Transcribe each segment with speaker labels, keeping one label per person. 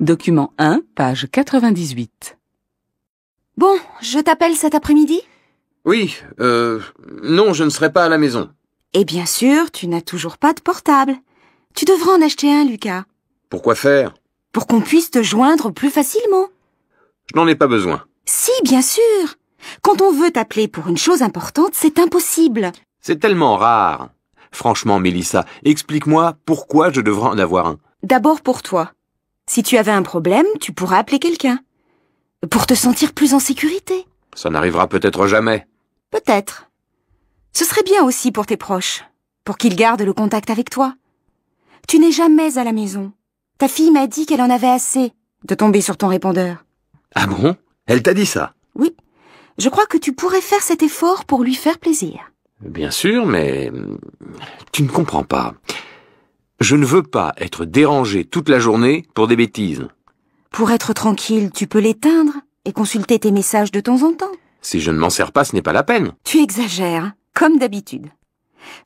Speaker 1: Document 1, page 98. Bon, je t'appelle cet après-midi
Speaker 2: Oui, euh... Non, je ne serai pas à la maison.
Speaker 1: Et eh bien sûr, tu n'as toujours pas de portable. Tu devras en acheter un, Lucas.
Speaker 2: Pourquoi faire
Speaker 1: Pour qu'on puisse te joindre plus facilement.
Speaker 2: Je n'en ai pas besoin.
Speaker 1: Si, bien sûr. Quand on veut t'appeler pour une chose importante, c'est impossible.
Speaker 2: C'est tellement rare. Franchement, Mélissa, explique-moi pourquoi je devrais en avoir un.
Speaker 1: D'abord pour toi. Si tu avais un problème, tu pourrais appeler quelqu'un. Pour te sentir plus en sécurité.
Speaker 3: Ça n'arrivera peut-être jamais.
Speaker 1: Peut-être. Ce serait bien aussi pour tes proches, pour qu'ils gardent le contact avec toi. Tu n'es jamais à la maison. Ta fille m'a dit qu'elle en avait assez de tomber sur ton répondeur.
Speaker 3: Ah bon Elle t'a dit ça
Speaker 1: Oui. Je crois que tu pourrais faire cet effort pour lui faire plaisir.
Speaker 4: Bien sûr, mais tu ne comprends pas.
Speaker 2: Je ne veux pas être dérangé toute la journée pour des bêtises.
Speaker 1: Pour être tranquille, tu peux l'éteindre et consulter tes messages de temps en temps.
Speaker 2: Si je ne m'en sers pas, ce n'est pas la peine.
Speaker 1: Tu exagères, comme d'habitude.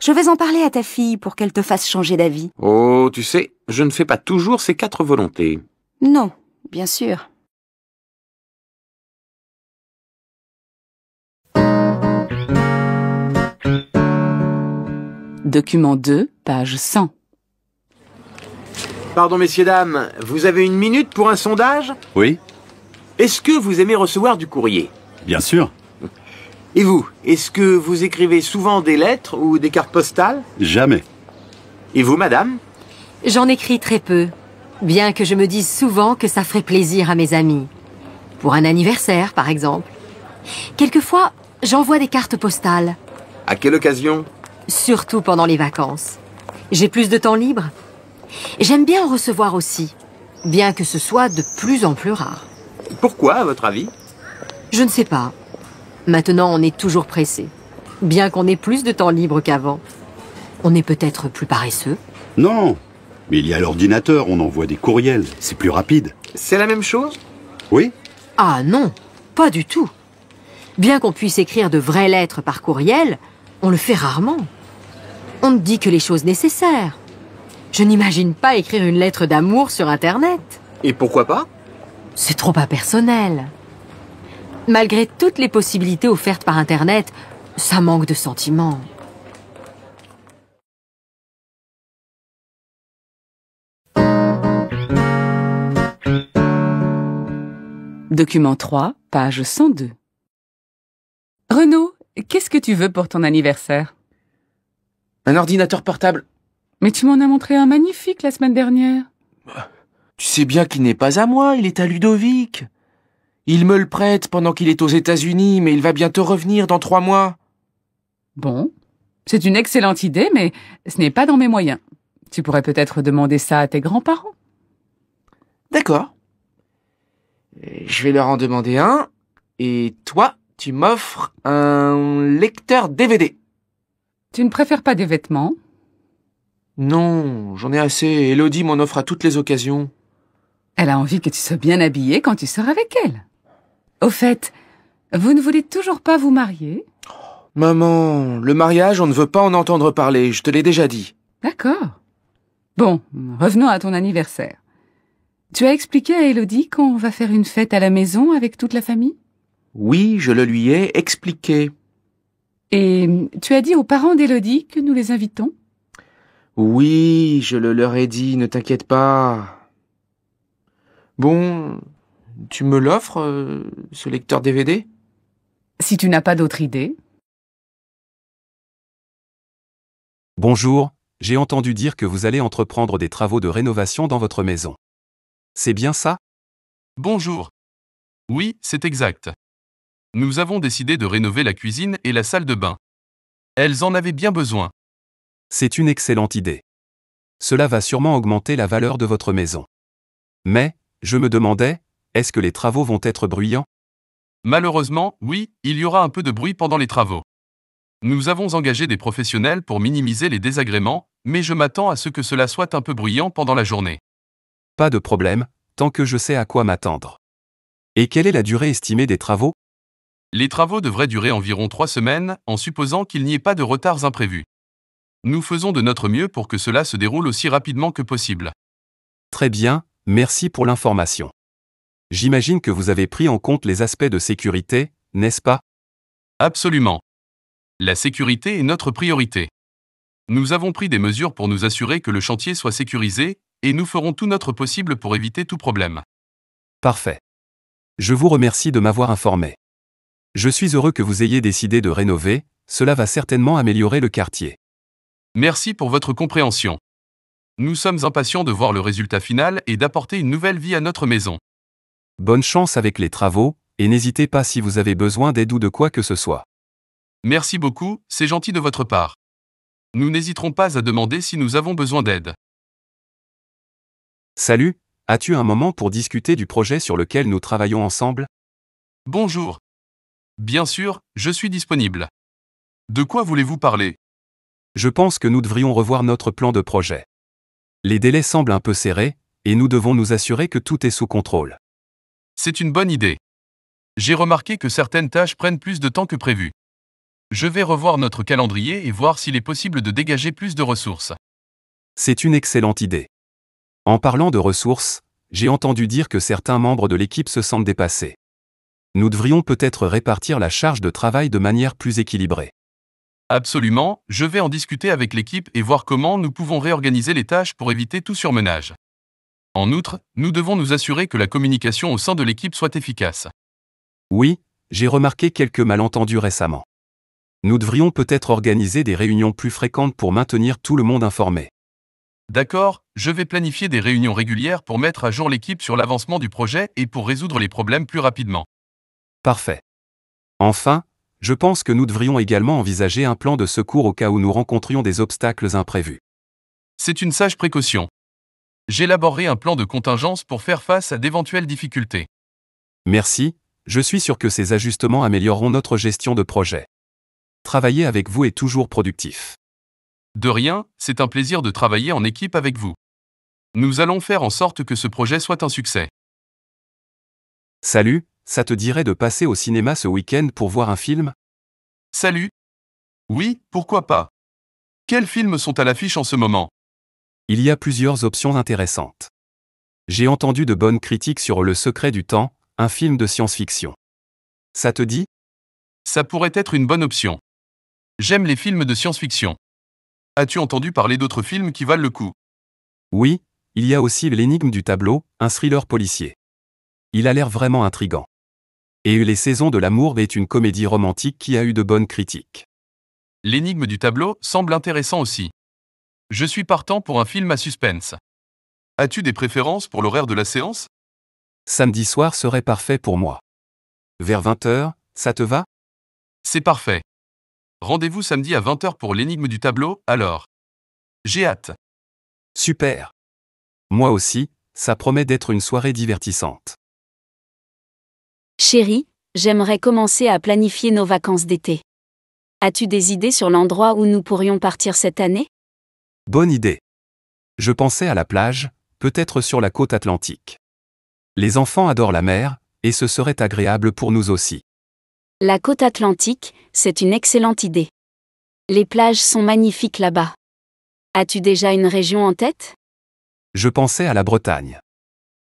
Speaker 1: Je vais en parler à ta fille pour qu'elle te fasse
Speaker 4: changer d'avis.
Speaker 2: Oh, tu sais, je ne fais pas toujours ces quatre volontés.
Speaker 4: Non, bien sûr. Document 2, page
Speaker 5: 100.
Speaker 6: Pardon, messieurs, dames, vous avez une minute pour un sondage Oui. Est-ce que vous aimez recevoir du courrier Bien sûr. Et
Speaker 2: vous, est-ce que vous écrivez souvent des lettres ou des cartes postales
Speaker 7: Jamais.
Speaker 8: Et vous, madame
Speaker 1: J'en écris très peu, bien que je me dise souvent que ça ferait plaisir à mes amis. Pour un anniversaire, par exemple. Quelquefois, j'envoie des cartes postales.
Speaker 3: À quelle occasion
Speaker 1: Surtout pendant les vacances. J'ai plus de temps libre J'aime bien en recevoir aussi, bien que ce soit de plus en plus rare.
Speaker 2: Pourquoi, à votre avis
Speaker 1: Je ne sais pas. Maintenant, on est toujours pressé, bien qu'on ait plus de temps libre qu'avant. On est peut-être plus paresseux
Speaker 5: Non, mais il y a l'ordinateur, on envoie des courriels, c'est plus rapide. C'est la même chose Oui.
Speaker 1: Ah non, pas du tout. Bien qu'on puisse écrire de vraies lettres par courriel, on le fait rarement. On ne dit que les choses nécessaires. Je n'imagine pas écrire une lettre d'amour sur Internet.
Speaker 2: Et pourquoi pas
Speaker 1: C'est trop impersonnel. Malgré toutes les possibilités offertes par Internet,
Speaker 4: ça manque de sentiments.
Speaker 1: Document 3, page 102. Renaud, qu'est-ce que tu veux pour ton anniversaire
Speaker 2: Un ordinateur portable.
Speaker 1: Mais tu m'en as montré un magnifique la semaine dernière. Bah,
Speaker 2: tu sais bien qu'il n'est pas à moi, il est à Ludovic. Il me le prête pendant qu'il est aux États-Unis, mais il va bientôt revenir dans
Speaker 1: trois mois. Bon, c'est une excellente idée, mais ce n'est pas dans mes moyens. Tu pourrais peut-être demander ça à tes grands-parents.
Speaker 4: D'accord. Je vais leur en demander un, et toi, tu m'offres
Speaker 1: un
Speaker 2: lecteur DVD.
Speaker 1: Tu ne préfères pas des vêtements
Speaker 2: non, j'en ai assez. Elodie m'en offre à toutes les occasions.
Speaker 1: Elle a envie que tu sois bien habillée quand tu sors avec elle. Au fait, vous ne voulez toujours pas vous marier
Speaker 2: Maman, le mariage, on ne veut pas en entendre parler, je te l'ai déjà dit.
Speaker 1: D'accord. Bon, revenons à ton anniversaire. Tu as expliqué à Elodie qu'on va faire une fête à la maison avec toute la famille
Speaker 4: Oui, je le lui ai expliqué.
Speaker 1: Et tu as dit aux parents d'Elodie que nous les invitons
Speaker 4: oui, je le leur ai dit, ne t'inquiète pas. Bon, tu me l'offres, euh, ce lecteur DVD Si tu n'as pas d'autre idée. Bonjour, j'ai entendu dire
Speaker 3: que vous allez entreprendre des travaux de rénovation dans votre maison. C'est bien ça
Speaker 2: Bonjour. Oui, c'est exact. Nous avons décidé de rénover la cuisine et la salle de bain. Elles en avaient bien besoin. C'est une excellente idée.
Speaker 3: Cela va sûrement augmenter la valeur de votre maison. Mais, je me demandais, est-ce que les travaux vont être bruyants
Speaker 2: Malheureusement, oui, il y aura un peu de bruit pendant les travaux. Nous avons engagé des professionnels pour minimiser les désagréments, mais je m'attends à ce que cela soit un peu bruyant pendant la journée.
Speaker 3: Pas de problème, tant que je sais à quoi
Speaker 2: m'attendre. Et quelle est la durée estimée des travaux Les travaux devraient durer environ trois semaines, en supposant qu'il n'y ait pas de retards imprévus. Nous faisons de notre mieux pour que cela se déroule aussi rapidement que possible. Très bien, merci pour l'information.
Speaker 3: J'imagine que vous avez pris en compte les aspects de sécurité, n'est-ce pas Absolument.
Speaker 2: La sécurité est notre priorité. Nous avons pris des mesures pour nous assurer que le chantier soit sécurisé, et nous ferons tout notre possible pour éviter tout problème.
Speaker 3: Parfait. Je vous remercie de m'avoir informé. Je suis heureux que vous ayez décidé de
Speaker 2: rénover, cela va certainement améliorer le quartier. Merci pour votre compréhension. Nous sommes impatients de voir le résultat final et d'apporter une nouvelle vie à notre maison.
Speaker 3: Bonne chance avec les travaux, et n'hésitez pas si vous avez besoin d'aide ou de quoi que ce soit.
Speaker 2: Merci beaucoup, c'est gentil de votre part. Nous n'hésiterons pas à demander si nous avons besoin d'aide.
Speaker 3: Salut, as-tu un moment pour discuter du projet sur lequel nous travaillons ensemble
Speaker 2: Bonjour. Bien sûr, je suis disponible. De quoi voulez-vous parler
Speaker 3: je pense que nous devrions revoir notre plan de projet. Les délais semblent un peu serrés, et nous devons nous assurer que tout est sous contrôle.
Speaker 2: C'est une bonne idée. J'ai remarqué que certaines tâches prennent plus de temps que prévu. Je vais revoir notre calendrier et voir s'il est possible de dégager plus de ressources.
Speaker 3: C'est une excellente idée. En parlant de ressources, j'ai entendu dire que certains membres de l'équipe se sentent dépassés. Nous devrions peut-être répartir la charge de travail de manière
Speaker 2: plus équilibrée. Absolument, je vais en discuter avec l'équipe et voir comment nous pouvons réorganiser les tâches pour éviter tout surmenage. En outre, nous devons nous assurer que la communication au sein de l'équipe soit efficace.
Speaker 3: Oui, j'ai remarqué quelques malentendus récemment. Nous devrions peut-être organiser des réunions plus fréquentes pour maintenir tout le monde informé.
Speaker 2: D'accord, je vais planifier des réunions régulières pour mettre à jour l'équipe sur l'avancement du projet et pour résoudre les problèmes plus rapidement.
Speaker 3: Parfait. Enfin, je pense que nous devrions également envisager un plan de secours au cas où nous rencontrions des obstacles imprévus.
Speaker 2: C'est une sage précaution. J'élaborerai un plan de contingence pour faire face à d'éventuelles difficultés.
Speaker 3: Merci, je suis sûr que ces ajustements amélioreront notre gestion de projet. Travailler avec vous est toujours productif.
Speaker 2: De rien, c'est un plaisir de travailler en équipe avec vous. Nous allons faire en sorte que ce projet soit un succès.
Speaker 3: Salut, ça te dirait de passer au cinéma ce week-end pour voir un film Salut Oui, pourquoi pas Quels films sont à l'affiche en ce moment Il y a plusieurs options intéressantes. J'ai entendu de bonnes critiques sur Le secret
Speaker 2: du temps, un film de science-fiction. Ça te dit Ça pourrait être une bonne option. J'aime les films de science-fiction. As-tu entendu parler d'autres films qui valent le coup Oui, il y a aussi L'énigme du tableau, un thriller policier.
Speaker 3: Il a l'air vraiment intrigant et Les Saisons de l'amour est une comédie romantique qui a eu de bonnes
Speaker 2: critiques. L'énigme du tableau semble intéressant aussi. Je suis partant pour un film à suspense. As-tu des préférences pour l'horaire de la séance Samedi
Speaker 3: soir serait parfait pour moi. Vers 20h, ça te va C'est
Speaker 2: parfait. Rendez-vous samedi à 20h pour l'énigme du tableau, alors. J'ai hâte.
Speaker 3: Super. Moi aussi, ça promet d'être une soirée divertissante.
Speaker 9: Chérie, j'aimerais commencer à planifier nos vacances d'été. As-tu des idées sur l'endroit où nous pourrions partir cette année
Speaker 3: Bonne idée. Je pensais à la plage, peut-être sur la côte atlantique. Les enfants adorent la mer, et ce serait agréable pour nous aussi.
Speaker 9: La côte atlantique, c'est une excellente idée. Les plages sont magnifiques là-bas. As-tu déjà une région en tête
Speaker 3: Je pensais à la Bretagne.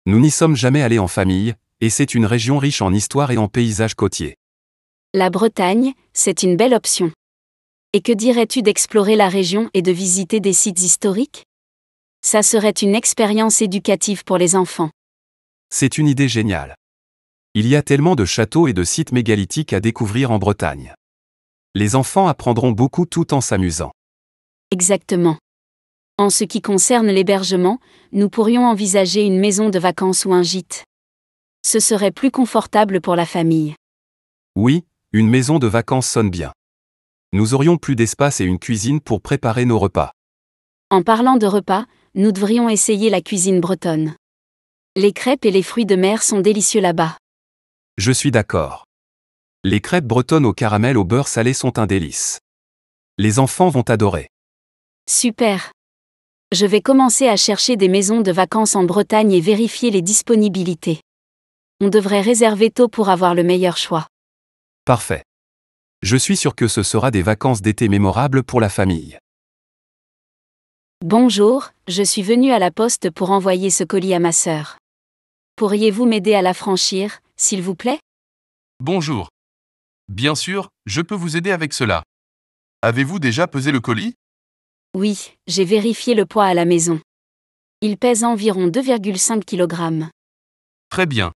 Speaker 3: Nous n'y sommes jamais allés en famille, et c'est une région riche en histoire et en paysages côtiers.
Speaker 9: La Bretagne, c'est une belle option. Et que dirais-tu d'explorer la région et de visiter des sites historiques Ça serait une expérience éducative pour les enfants.
Speaker 3: C'est une idée géniale. Il y a tellement de châteaux et de sites mégalithiques à découvrir en Bretagne. Les enfants apprendront beaucoup tout en s'amusant.
Speaker 9: Exactement. En ce qui concerne l'hébergement, nous pourrions envisager une maison de vacances ou un gîte ce serait plus confortable pour la famille.
Speaker 3: Oui, une maison de vacances sonne bien. Nous aurions plus d'espace et une cuisine pour préparer nos repas.
Speaker 9: En parlant de repas, nous devrions essayer la cuisine bretonne. Les crêpes et les fruits de mer sont délicieux là-bas.
Speaker 3: Je suis d'accord. Les crêpes bretonnes au caramel au beurre salé sont un délice. Les enfants vont adorer.
Speaker 9: Super. Je vais commencer à chercher des maisons de vacances en Bretagne et vérifier les disponibilités on devrait réserver tôt pour avoir le meilleur choix.
Speaker 3: Parfait. Je suis sûr que ce sera des vacances d'été mémorables pour la famille.
Speaker 9: Bonjour, je suis venu à la poste pour envoyer ce colis à ma sœur. Pourriez-vous m'aider à la franchir, s'il vous plaît
Speaker 2: Bonjour. Bien sûr, je peux vous aider avec cela. Avez-vous déjà pesé le colis
Speaker 9: Oui, j'ai vérifié le poids à la maison. Il pèse environ 2,5 kg.
Speaker 2: Très bien.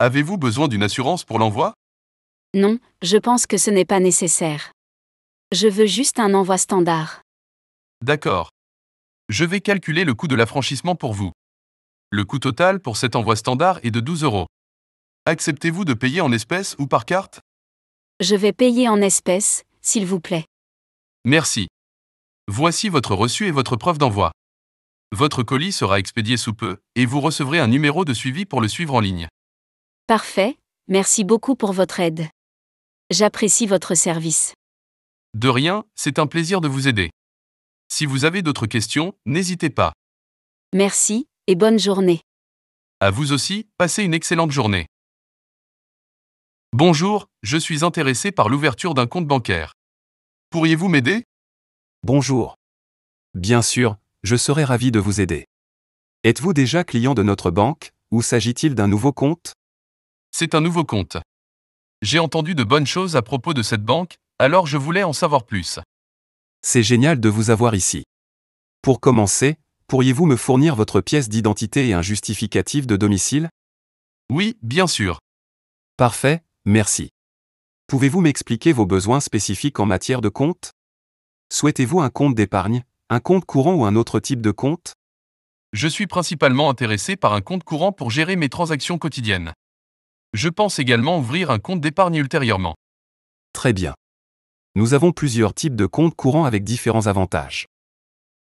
Speaker 2: Avez-vous besoin d'une assurance pour l'envoi
Speaker 9: Non, je pense que ce n'est pas nécessaire. Je veux juste un envoi standard.
Speaker 2: D'accord. Je vais calculer le coût de l'affranchissement pour vous. Le coût total pour cet envoi standard est de 12 euros. Acceptez-vous de payer en espèces ou par carte
Speaker 9: Je vais payer en espèces, s'il vous plaît.
Speaker 2: Merci. Voici votre reçu et votre preuve d'envoi. Votre colis sera expédié sous peu, et vous recevrez un numéro de suivi pour le suivre en ligne.
Speaker 9: Parfait, merci beaucoup pour votre aide. J'apprécie votre service.
Speaker 2: De rien, c'est un plaisir de vous aider. Si vous avez d'autres questions, n'hésitez pas.
Speaker 9: Merci, et bonne journée.
Speaker 2: À vous aussi, passez une excellente journée. Bonjour, je suis intéressé par l'ouverture d'un compte
Speaker 3: bancaire. Pourriez-vous m'aider Bonjour. Bien sûr, je serai ravi de vous aider. Êtes-vous déjà client de notre banque, ou s'agit-il d'un nouveau compte
Speaker 2: c'est un nouveau compte. J'ai entendu de bonnes choses à propos de cette banque, alors je voulais en savoir plus.
Speaker 3: C'est génial de vous avoir ici. Pour commencer, pourriez-vous me fournir votre pièce d'identité et un justificatif de domicile Oui, bien sûr. Parfait, merci. Pouvez-vous m'expliquer vos besoins spécifiques en matière de compte Souhaitez-vous un compte d'épargne, un compte courant ou un autre type
Speaker 2: de compte Je suis principalement intéressé par un compte courant pour gérer mes transactions quotidiennes. Je pense également ouvrir un compte d'épargne ultérieurement. Très bien.
Speaker 3: Nous avons plusieurs types de comptes courants avec différents avantages.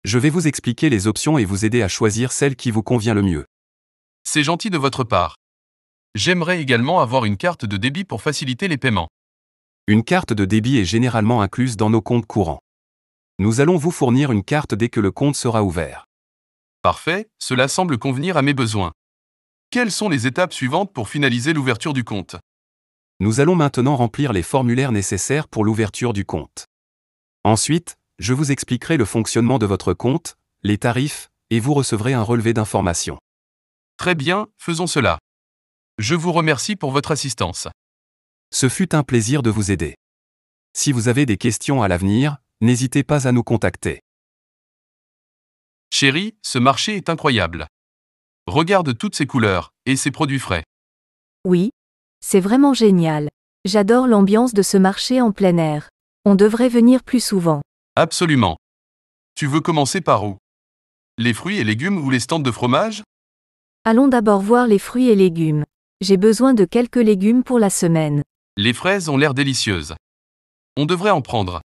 Speaker 3: Je vais vous expliquer les options et vous aider à choisir celle qui vous convient le mieux. C'est
Speaker 2: gentil de votre part. J'aimerais également avoir une carte de débit pour faciliter les paiements. Une carte de débit est
Speaker 3: généralement incluse dans nos comptes courants. Nous allons vous fournir une carte dès que le compte sera ouvert. Parfait,
Speaker 2: cela semble convenir à mes besoins. Quelles sont les étapes suivantes pour finaliser l'ouverture du compte Nous allons maintenant remplir les formulaires nécessaires pour
Speaker 3: l'ouverture du compte. Ensuite, je vous expliquerai le fonctionnement de votre compte, les tarifs, et vous recevrez un relevé d'informations. Très bien, faisons cela. Je vous remercie pour votre assistance. Ce fut un plaisir de vous aider. Si vous avez des questions à l'avenir, n'hésitez pas à nous contacter.
Speaker 2: Chéri, ce marché est incroyable. Regarde toutes ces couleurs et ces produits frais.
Speaker 10: Oui, c'est vraiment génial. J'adore l'ambiance de ce marché en plein air. On devrait venir plus souvent.
Speaker 2: Absolument. Tu veux commencer par où Les fruits et légumes ou les stands de fromage
Speaker 10: Allons d'abord voir les fruits et légumes. J'ai besoin de quelques légumes pour la semaine.
Speaker 2: Les fraises ont l'air délicieuses. On devrait en prendre.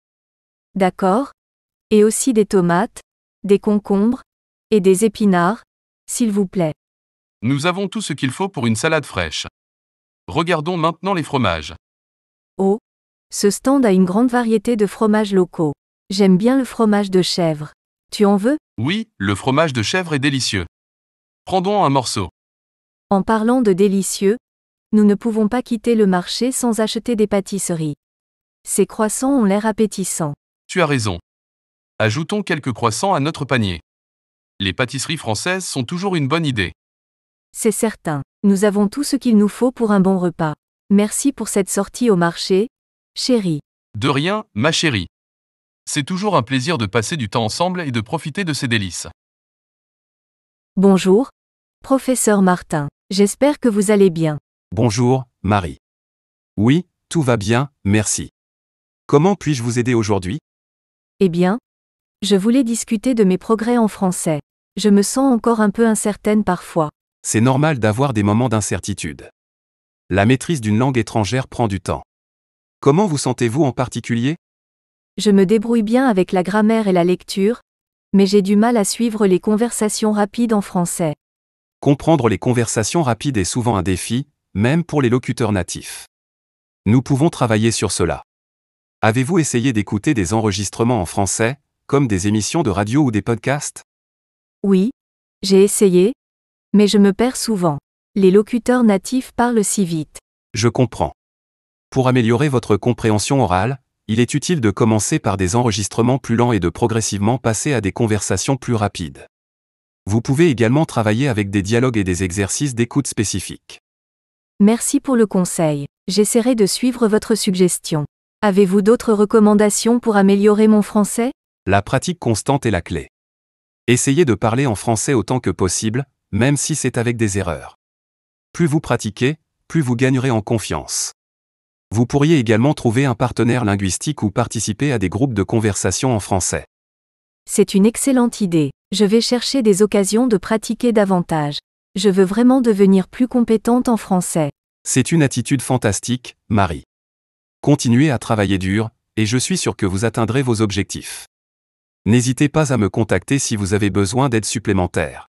Speaker 10: D'accord. Et aussi des tomates, des concombres, et des épinards, s'il vous plaît.
Speaker 2: Nous avons tout ce qu'il faut pour une salade fraîche. Regardons maintenant les fromages.
Speaker 10: Oh Ce stand a une grande variété de fromages locaux. J'aime bien le fromage de chèvre. Tu en veux
Speaker 2: Oui, le fromage de chèvre est délicieux. Prendons un morceau.
Speaker 10: En parlant de délicieux, nous ne pouvons pas quitter le marché sans acheter des pâtisseries. Ces croissants ont l'air appétissants.
Speaker 2: Tu as raison. Ajoutons quelques croissants à notre panier les pâtisseries françaises sont toujours une bonne idée.
Speaker 10: C'est certain, nous avons tout ce qu'il nous faut pour un bon repas. Merci pour cette sortie au marché, chérie.
Speaker 2: De rien, ma chérie. C'est toujours un plaisir de passer du temps ensemble et de profiter de ces délices.
Speaker 10: Bonjour, professeur Martin. J'espère que vous allez bien.
Speaker 3: Bonjour, Marie. Oui, tout va bien, merci. Comment puis-je vous aider aujourd'hui
Speaker 10: Eh bien, je voulais discuter de mes progrès en français. Je me sens encore un peu incertaine parfois.
Speaker 3: C'est normal d'avoir des moments d'incertitude. La maîtrise d'une langue étrangère prend du temps. Comment vous sentez-vous en particulier
Speaker 10: Je me débrouille bien avec la grammaire et la lecture, mais j'ai du mal à suivre les conversations rapides en français.
Speaker 3: Comprendre les conversations rapides est souvent un défi, même pour les locuteurs natifs. Nous pouvons travailler sur cela. Avez-vous essayé d'écouter des enregistrements en français, comme des émissions de radio ou des podcasts
Speaker 10: oui, j'ai essayé, mais je me perds souvent. Les locuteurs natifs parlent si vite.
Speaker 3: Je comprends. Pour améliorer votre compréhension orale, il est utile de commencer par des enregistrements plus lents et de progressivement passer à des conversations plus rapides. Vous pouvez également travailler avec des dialogues et des exercices d'écoute spécifiques.
Speaker 10: Merci pour le conseil. J'essaierai de suivre votre suggestion. Avez-vous d'autres recommandations pour améliorer mon français
Speaker 3: La pratique constante est la clé. Essayez de parler en français autant que possible, même si c'est avec des erreurs. Plus vous pratiquez, plus vous gagnerez en confiance. Vous pourriez également trouver un partenaire linguistique ou participer à des groupes de conversation en français.
Speaker 10: C'est une excellente idée. Je vais chercher des occasions de pratiquer davantage. Je veux vraiment devenir plus compétente en français.
Speaker 3: C'est une attitude fantastique, Marie. Continuez à travailler dur, et je suis sûr que vous atteindrez vos objectifs. N'hésitez pas à me contacter si vous avez besoin d'aide supplémentaire.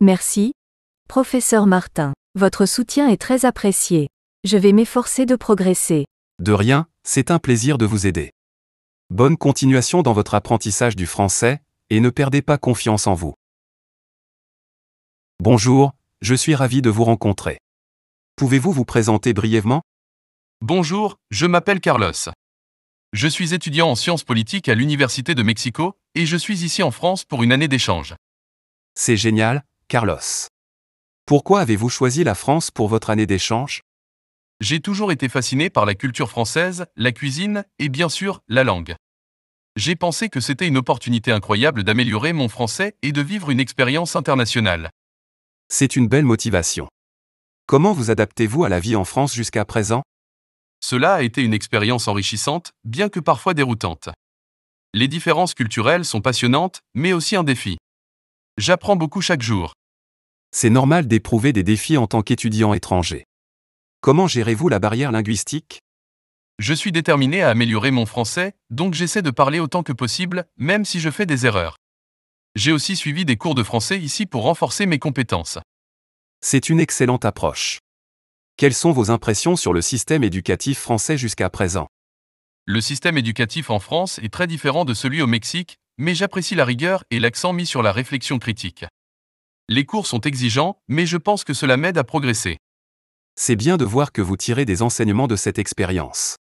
Speaker 10: Merci. Professeur Martin, votre soutien est très apprécié. Je vais m'efforcer de progresser.
Speaker 3: De rien, c'est un plaisir de vous aider. Bonne continuation dans votre apprentissage du français, et ne perdez pas confiance en vous. Bonjour, je suis ravi de vous rencontrer.
Speaker 2: Pouvez-vous vous présenter brièvement Bonjour, je m'appelle Carlos. Je suis étudiant en sciences politiques à l'Université de Mexico et je suis ici en France pour une année d'échange.
Speaker 3: C'est génial, Carlos. Pourquoi avez-vous choisi la France pour votre année
Speaker 2: d'échange J'ai toujours été fasciné par la culture française, la cuisine et bien sûr la langue. J'ai pensé que c'était une opportunité incroyable d'améliorer mon français et de vivre une expérience internationale.
Speaker 3: C'est une belle motivation. Comment vous adaptez-vous
Speaker 2: à la vie en France jusqu'à présent cela a été une expérience enrichissante, bien que parfois déroutante. Les différences culturelles sont passionnantes, mais aussi un défi. J'apprends beaucoup chaque jour. C'est normal d'éprouver des défis en tant qu'étudiant étranger. Comment gérez-vous la barrière linguistique Je suis déterminé à améliorer mon français, donc j'essaie de parler autant que possible, même si je fais des erreurs. J'ai aussi suivi des cours de français ici pour renforcer mes compétences. C'est une excellente approche.
Speaker 3: Quelles sont vos impressions sur le système éducatif français jusqu'à présent
Speaker 2: Le système éducatif en France est très différent de celui au Mexique, mais j'apprécie la rigueur et l'accent mis sur la réflexion critique. Les cours sont exigeants, mais je pense que cela m'aide à progresser.
Speaker 3: C'est bien de voir que vous tirez des enseignements de cette expérience.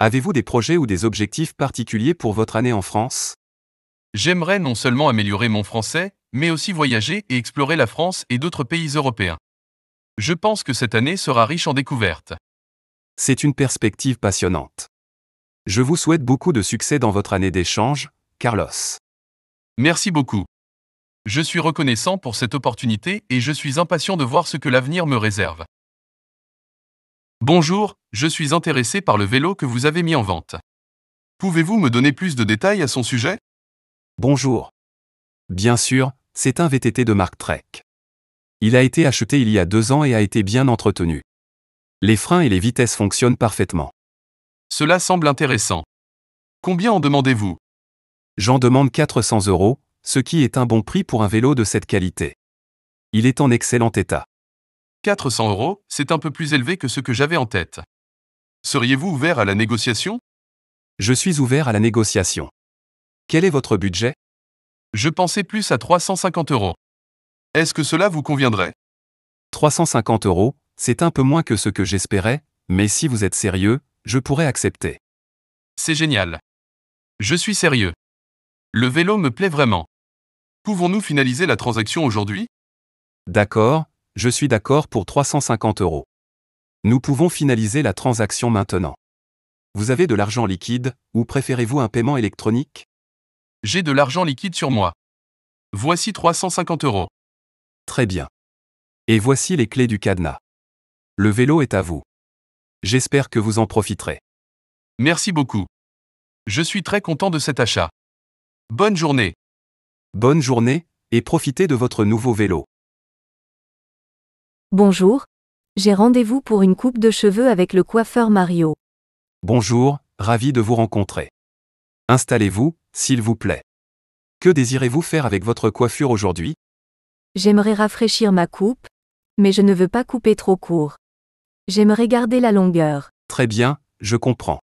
Speaker 3: Avez-vous des projets ou des
Speaker 2: objectifs particuliers pour votre année en France J'aimerais non seulement améliorer mon français, mais aussi voyager et explorer la France et d'autres pays européens. Je pense que cette année sera riche en découvertes.
Speaker 3: C'est une perspective passionnante. Je vous souhaite beaucoup de succès dans votre année d'échange, Carlos. Merci beaucoup.
Speaker 2: Je suis reconnaissant pour cette opportunité et je suis impatient de voir ce que l'avenir me réserve. Bonjour, je suis intéressé par le vélo que vous avez mis en vente. Pouvez-vous me donner plus de détails à son sujet Bonjour. Bien sûr,
Speaker 3: c'est un VTT de marque Trek. Il a été acheté il y a deux ans et a été bien entretenu. Les freins et les vitesses fonctionnent parfaitement. Cela semble intéressant. Combien en demandez-vous J'en demande 400 euros, ce qui est un bon prix pour un vélo de cette qualité. Il est en excellent état.
Speaker 2: 400 euros, c'est un peu plus élevé que ce que j'avais en tête. Seriez-vous ouvert à la négociation Je suis ouvert à la négociation. Quel est votre budget Je pensais plus à
Speaker 3: 350 euros. Est-ce que cela vous conviendrait 350 euros, c'est un peu moins que ce que j'espérais, mais si vous êtes sérieux, je pourrais accepter. C'est génial. Je suis sérieux. Le vélo me plaît vraiment. Pouvons-nous finaliser la transaction aujourd'hui D'accord, je suis d'accord pour 350 euros. Nous pouvons finaliser la transaction maintenant. Vous avez de l'argent liquide, ou préférez-vous un paiement électronique J'ai de l'argent liquide sur moi. Voici 350 euros. Très bien. Et voici les clés du cadenas. Le vélo est à vous. J'espère que vous en profiterez. Merci beaucoup.
Speaker 4: Je suis très content de cet achat. Bonne journée. Bonne journée,
Speaker 3: et profitez de votre nouveau vélo.
Speaker 10: Bonjour. J'ai rendez-vous pour une coupe de cheveux avec le coiffeur Mario.
Speaker 3: Bonjour, ravi de vous rencontrer. Installez-vous, s'il vous plaît. Que désirez-vous faire avec votre coiffure aujourd'hui
Speaker 10: J'aimerais rafraîchir ma coupe, mais je ne veux pas couper trop court. J'aimerais garder la longueur.
Speaker 3: Très bien, je comprends.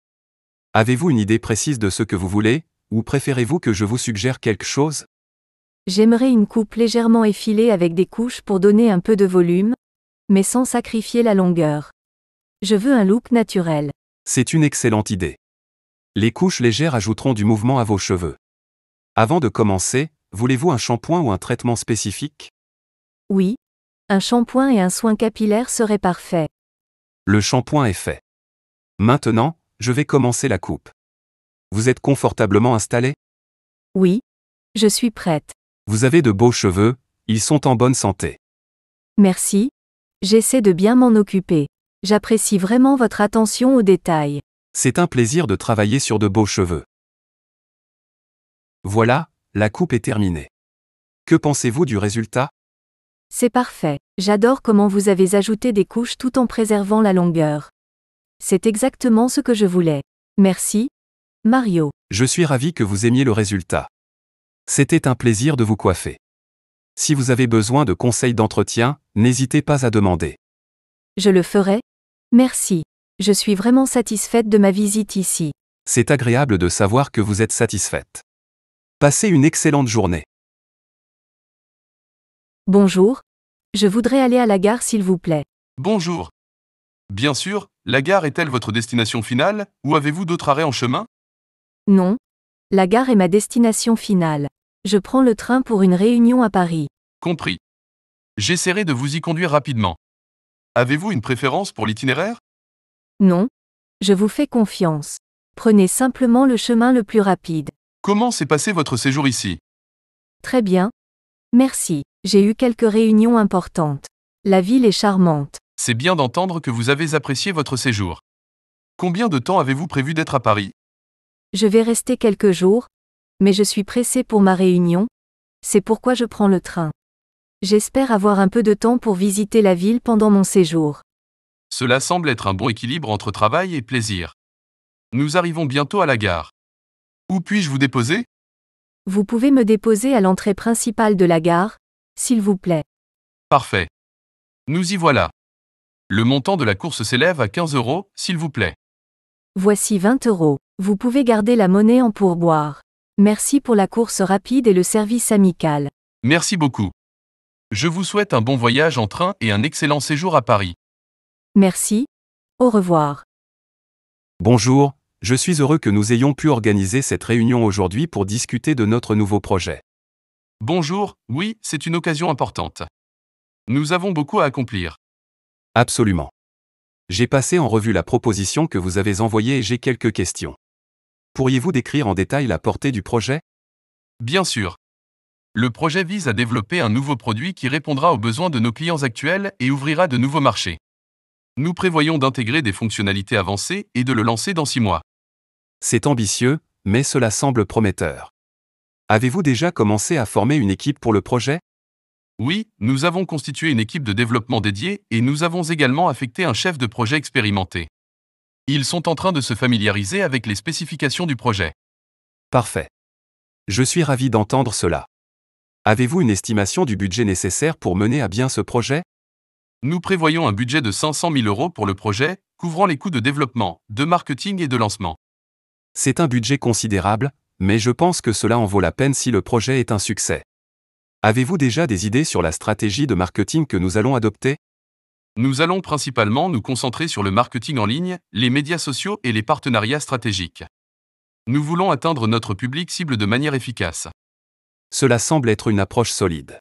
Speaker 3: Avez-vous une idée précise de ce que vous voulez, ou préférez-vous que je vous suggère quelque chose
Speaker 10: J'aimerais une coupe légèrement effilée avec des couches pour donner un peu de volume, mais sans sacrifier la longueur. Je veux un look naturel.
Speaker 3: C'est une excellente idée. Les couches légères ajouteront du mouvement à vos cheveux. Avant de commencer, voulez-vous un shampoing ou un traitement spécifique
Speaker 10: oui. Un shampoing et un soin capillaire seraient parfaits.
Speaker 3: Le shampoing est fait. Maintenant, je vais commencer la coupe. Vous êtes confortablement installé
Speaker 10: Oui. Je suis prête.
Speaker 3: Vous avez de beaux cheveux, ils sont en bonne santé.
Speaker 10: Merci. J'essaie de bien m'en occuper. J'apprécie vraiment votre attention aux détails.
Speaker 3: C'est un plaisir de travailler sur de beaux cheveux. Voilà, la coupe est terminée. Que pensez-vous du résultat
Speaker 10: c'est parfait. J'adore comment vous avez ajouté des couches tout en préservant la longueur. C'est exactement ce que je voulais. Merci. Mario.
Speaker 3: Je suis ravi que vous aimiez le résultat. C'était un plaisir de vous coiffer. Si vous avez besoin de conseils d'entretien, n'hésitez pas à demander.
Speaker 10: Je le ferai. Merci. Je suis vraiment satisfaite de ma visite ici.
Speaker 3: C'est agréable de savoir que vous êtes satisfaite. Passez une excellente journée.
Speaker 10: Bonjour. Je voudrais aller à la gare s'il vous plaît. Bonjour.
Speaker 2: Bien sûr, la gare est-elle votre destination finale, ou avez-vous d'autres arrêts en chemin
Speaker 10: Non. La gare est ma destination finale. Je prends le train pour une réunion à Paris.
Speaker 2: Compris. J'essaierai de vous y conduire rapidement. Avez-vous une préférence pour l'itinéraire
Speaker 10: Non. Je vous fais confiance. Prenez simplement le chemin le plus rapide.
Speaker 2: Comment s'est passé votre séjour ici
Speaker 10: Très bien, Merci. J'ai eu quelques réunions importantes. La ville est charmante.
Speaker 2: C'est bien d'entendre que vous avez apprécié votre séjour. Combien de temps avez-vous prévu d'être à Paris
Speaker 10: Je vais rester quelques jours, mais je suis pressé pour ma réunion, c'est pourquoi je prends le train. J'espère avoir un peu de temps pour visiter la ville pendant mon séjour.
Speaker 2: Cela semble être un bon équilibre entre travail et plaisir. Nous arrivons bientôt à la gare. Où puis-je vous déposer
Speaker 10: vous pouvez me déposer à l'entrée principale de la gare, s'il vous plaît.
Speaker 2: Parfait. Nous y voilà. Le montant de la course s'élève à 15 euros, s'il vous plaît.
Speaker 10: Voici 20 euros. Vous pouvez garder la monnaie en pourboire. Merci pour la course rapide et le service amical.
Speaker 2: Merci beaucoup. Je vous souhaite un bon voyage en train et un excellent séjour à Paris.
Speaker 10: Merci. Au revoir.
Speaker 3: Bonjour, je suis heureux que nous ayons pu organiser cette réunion aujourd'hui pour discuter de notre nouveau projet.
Speaker 2: Bonjour, oui, c'est une occasion importante. Nous avons beaucoup à accomplir.
Speaker 3: Absolument. J'ai passé en revue la proposition que vous avez envoyée et j'ai quelques questions.
Speaker 2: Pourriez-vous décrire en détail la portée du projet Bien sûr. Le projet vise à développer un nouveau produit qui répondra aux besoins de nos clients actuels et ouvrira de nouveaux marchés. Nous prévoyons d'intégrer des fonctionnalités avancées et de le lancer dans six mois. C'est ambitieux,
Speaker 3: mais cela semble prometteur. Avez-vous déjà commencé à former une équipe pour le projet
Speaker 2: Oui, nous avons constitué une équipe de développement dédiée et nous avons également affecté un chef de projet expérimenté. Ils sont en train de se familiariser avec les spécifications du projet.
Speaker 3: Parfait. Je suis ravi d'entendre cela. Avez-vous une
Speaker 2: estimation du budget nécessaire pour mener à bien ce projet Nous prévoyons un budget de 500 000 euros pour le projet, couvrant les coûts de développement, de marketing et de lancement. C'est un
Speaker 3: budget considérable, mais je pense que cela en vaut la peine si le projet est un succès. Avez-vous
Speaker 2: déjà des idées sur la stratégie de marketing que nous allons adopter Nous allons principalement nous concentrer sur le marketing en ligne, les médias sociaux et les partenariats stratégiques. Nous voulons atteindre notre public cible de manière efficace. Cela semble être une approche solide.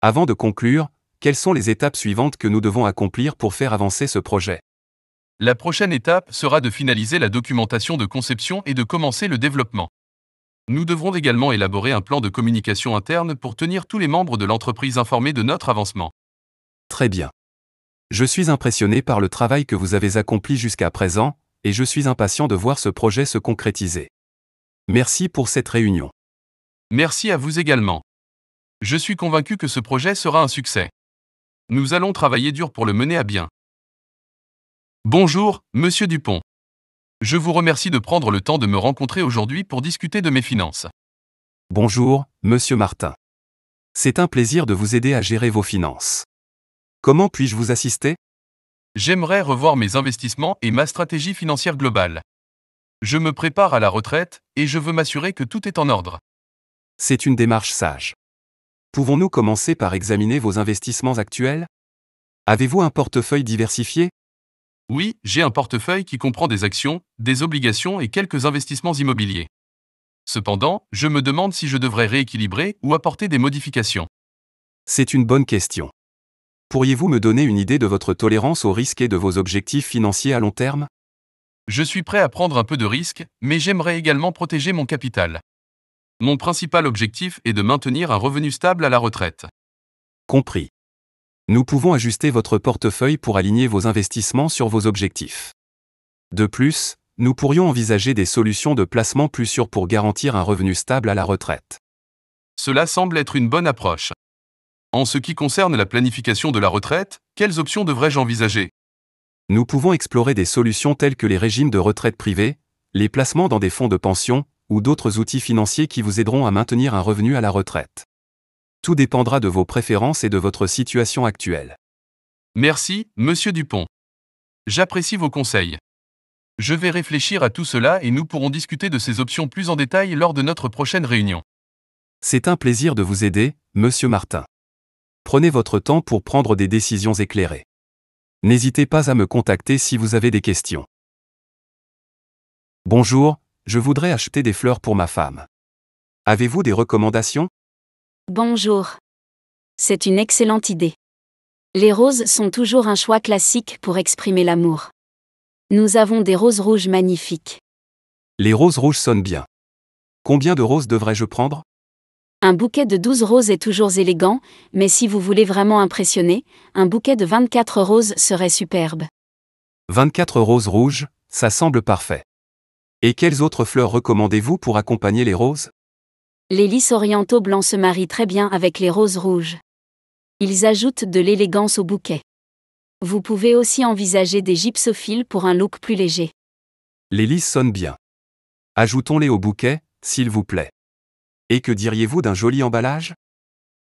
Speaker 3: Avant de conclure, quelles sont les étapes suivantes que nous devons accomplir pour faire avancer
Speaker 2: ce projet la prochaine étape sera de finaliser la documentation de conception et de commencer le développement. Nous devrons également élaborer un plan de communication interne pour tenir tous les membres de l'entreprise informés de notre avancement.
Speaker 3: Très bien. Je suis impressionné par le travail que vous avez accompli jusqu'à présent, et je suis impatient de voir ce projet se concrétiser.
Speaker 2: Merci pour cette réunion. Merci à vous également. Je suis convaincu que ce projet sera un succès. Nous allons travailler dur pour le mener à bien. Bonjour, Monsieur Dupont. Je vous remercie de prendre le temps de me rencontrer aujourd'hui pour discuter de mes finances. Bonjour, Monsieur Martin.
Speaker 3: C'est un plaisir de vous aider à gérer vos finances. Comment puis-je vous assister
Speaker 2: J'aimerais revoir mes investissements et ma stratégie financière globale. Je me prépare à la retraite et je veux m'assurer que tout est en ordre. C'est une démarche sage.
Speaker 3: Pouvons-nous commencer par examiner vos investissements actuels Avez-vous un portefeuille diversifié
Speaker 2: oui, j'ai un portefeuille qui comprend des actions, des obligations et quelques investissements immobiliers. Cependant, je me demande si je devrais rééquilibrer ou apporter des modifications.
Speaker 3: C'est une bonne question. Pourriez-vous me donner une idée de votre tolérance au risque et
Speaker 2: de vos objectifs financiers à long terme Je suis prêt à prendre un peu de risque, mais j'aimerais également protéger mon capital. Mon principal objectif est de maintenir un revenu stable à la retraite.
Speaker 3: Compris nous pouvons ajuster votre portefeuille pour aligner vos investissements sur vos objectifs. De plus, nous pourrions envisager des solutions de placement plus sûres pour garantir un revenu stable à la retraite.
Speaker 2: Cela semble être une bonne approche. En ce qui concerne la planification de la retraite, quelles options devrais-je envisager
Speaker 3: Nous pouvons explorer des solutions telles que les régimes de retraite privés, les placements dans des fonds de pension ou d'autres outils financiers qui vous aideront à maintenir un revenu à la retraite. Tout
Speaker 2: dépendra de vos préférences et de votre situation actuelle. Merci, Monsieur Dupont. J'apprécie vos conseils. Je vais réfléchir à tout cela et nous pourrons discuter de ces options plus en détail lors de notre prochaine réunion.
Speaker 3: C'est un plaisir de vous aider, Monsieur Martin. Prenez votre temps pour prendre des décisions éclairées. N'hésitez pas à me contacter si vous avez des questions. Bonjour, je voudrais acheter des fleurs pour ma femme. Avez-vous des recommandations
Speaker 9: Bonjour. C'est une excellente idée. Les roses sont toujours un choix classique pour exprimer l'amour. Nous avons des roses rouges magnifiques.
Speaker 3: Les roses rouges sonnent bien. Combien de roses devrais-je prendre
Speaker 9: Un bouquet de 12 roses est toujours élégant, mais si vous voulez vraiment impressionner, un bouquet de 24 roses serait superbe.
Speaker 3: 24 roses rouges, ça semble parfait. Et quelles autres fleurs recommandez-vous pour accompagner les roses
Speaker 9: les lys orientaux blancs se marient très bien avec les roses rouges. Ils ajoutent de l'élégance au bouquet. Vous pouvez aussi envisager des gypsophiles pour un look plus léger.
Speaker 3: Les lys sonnent bien. Ajoutons-les au bouquet, s'il vous plaît. Et que diriez-vous d'un joli emballage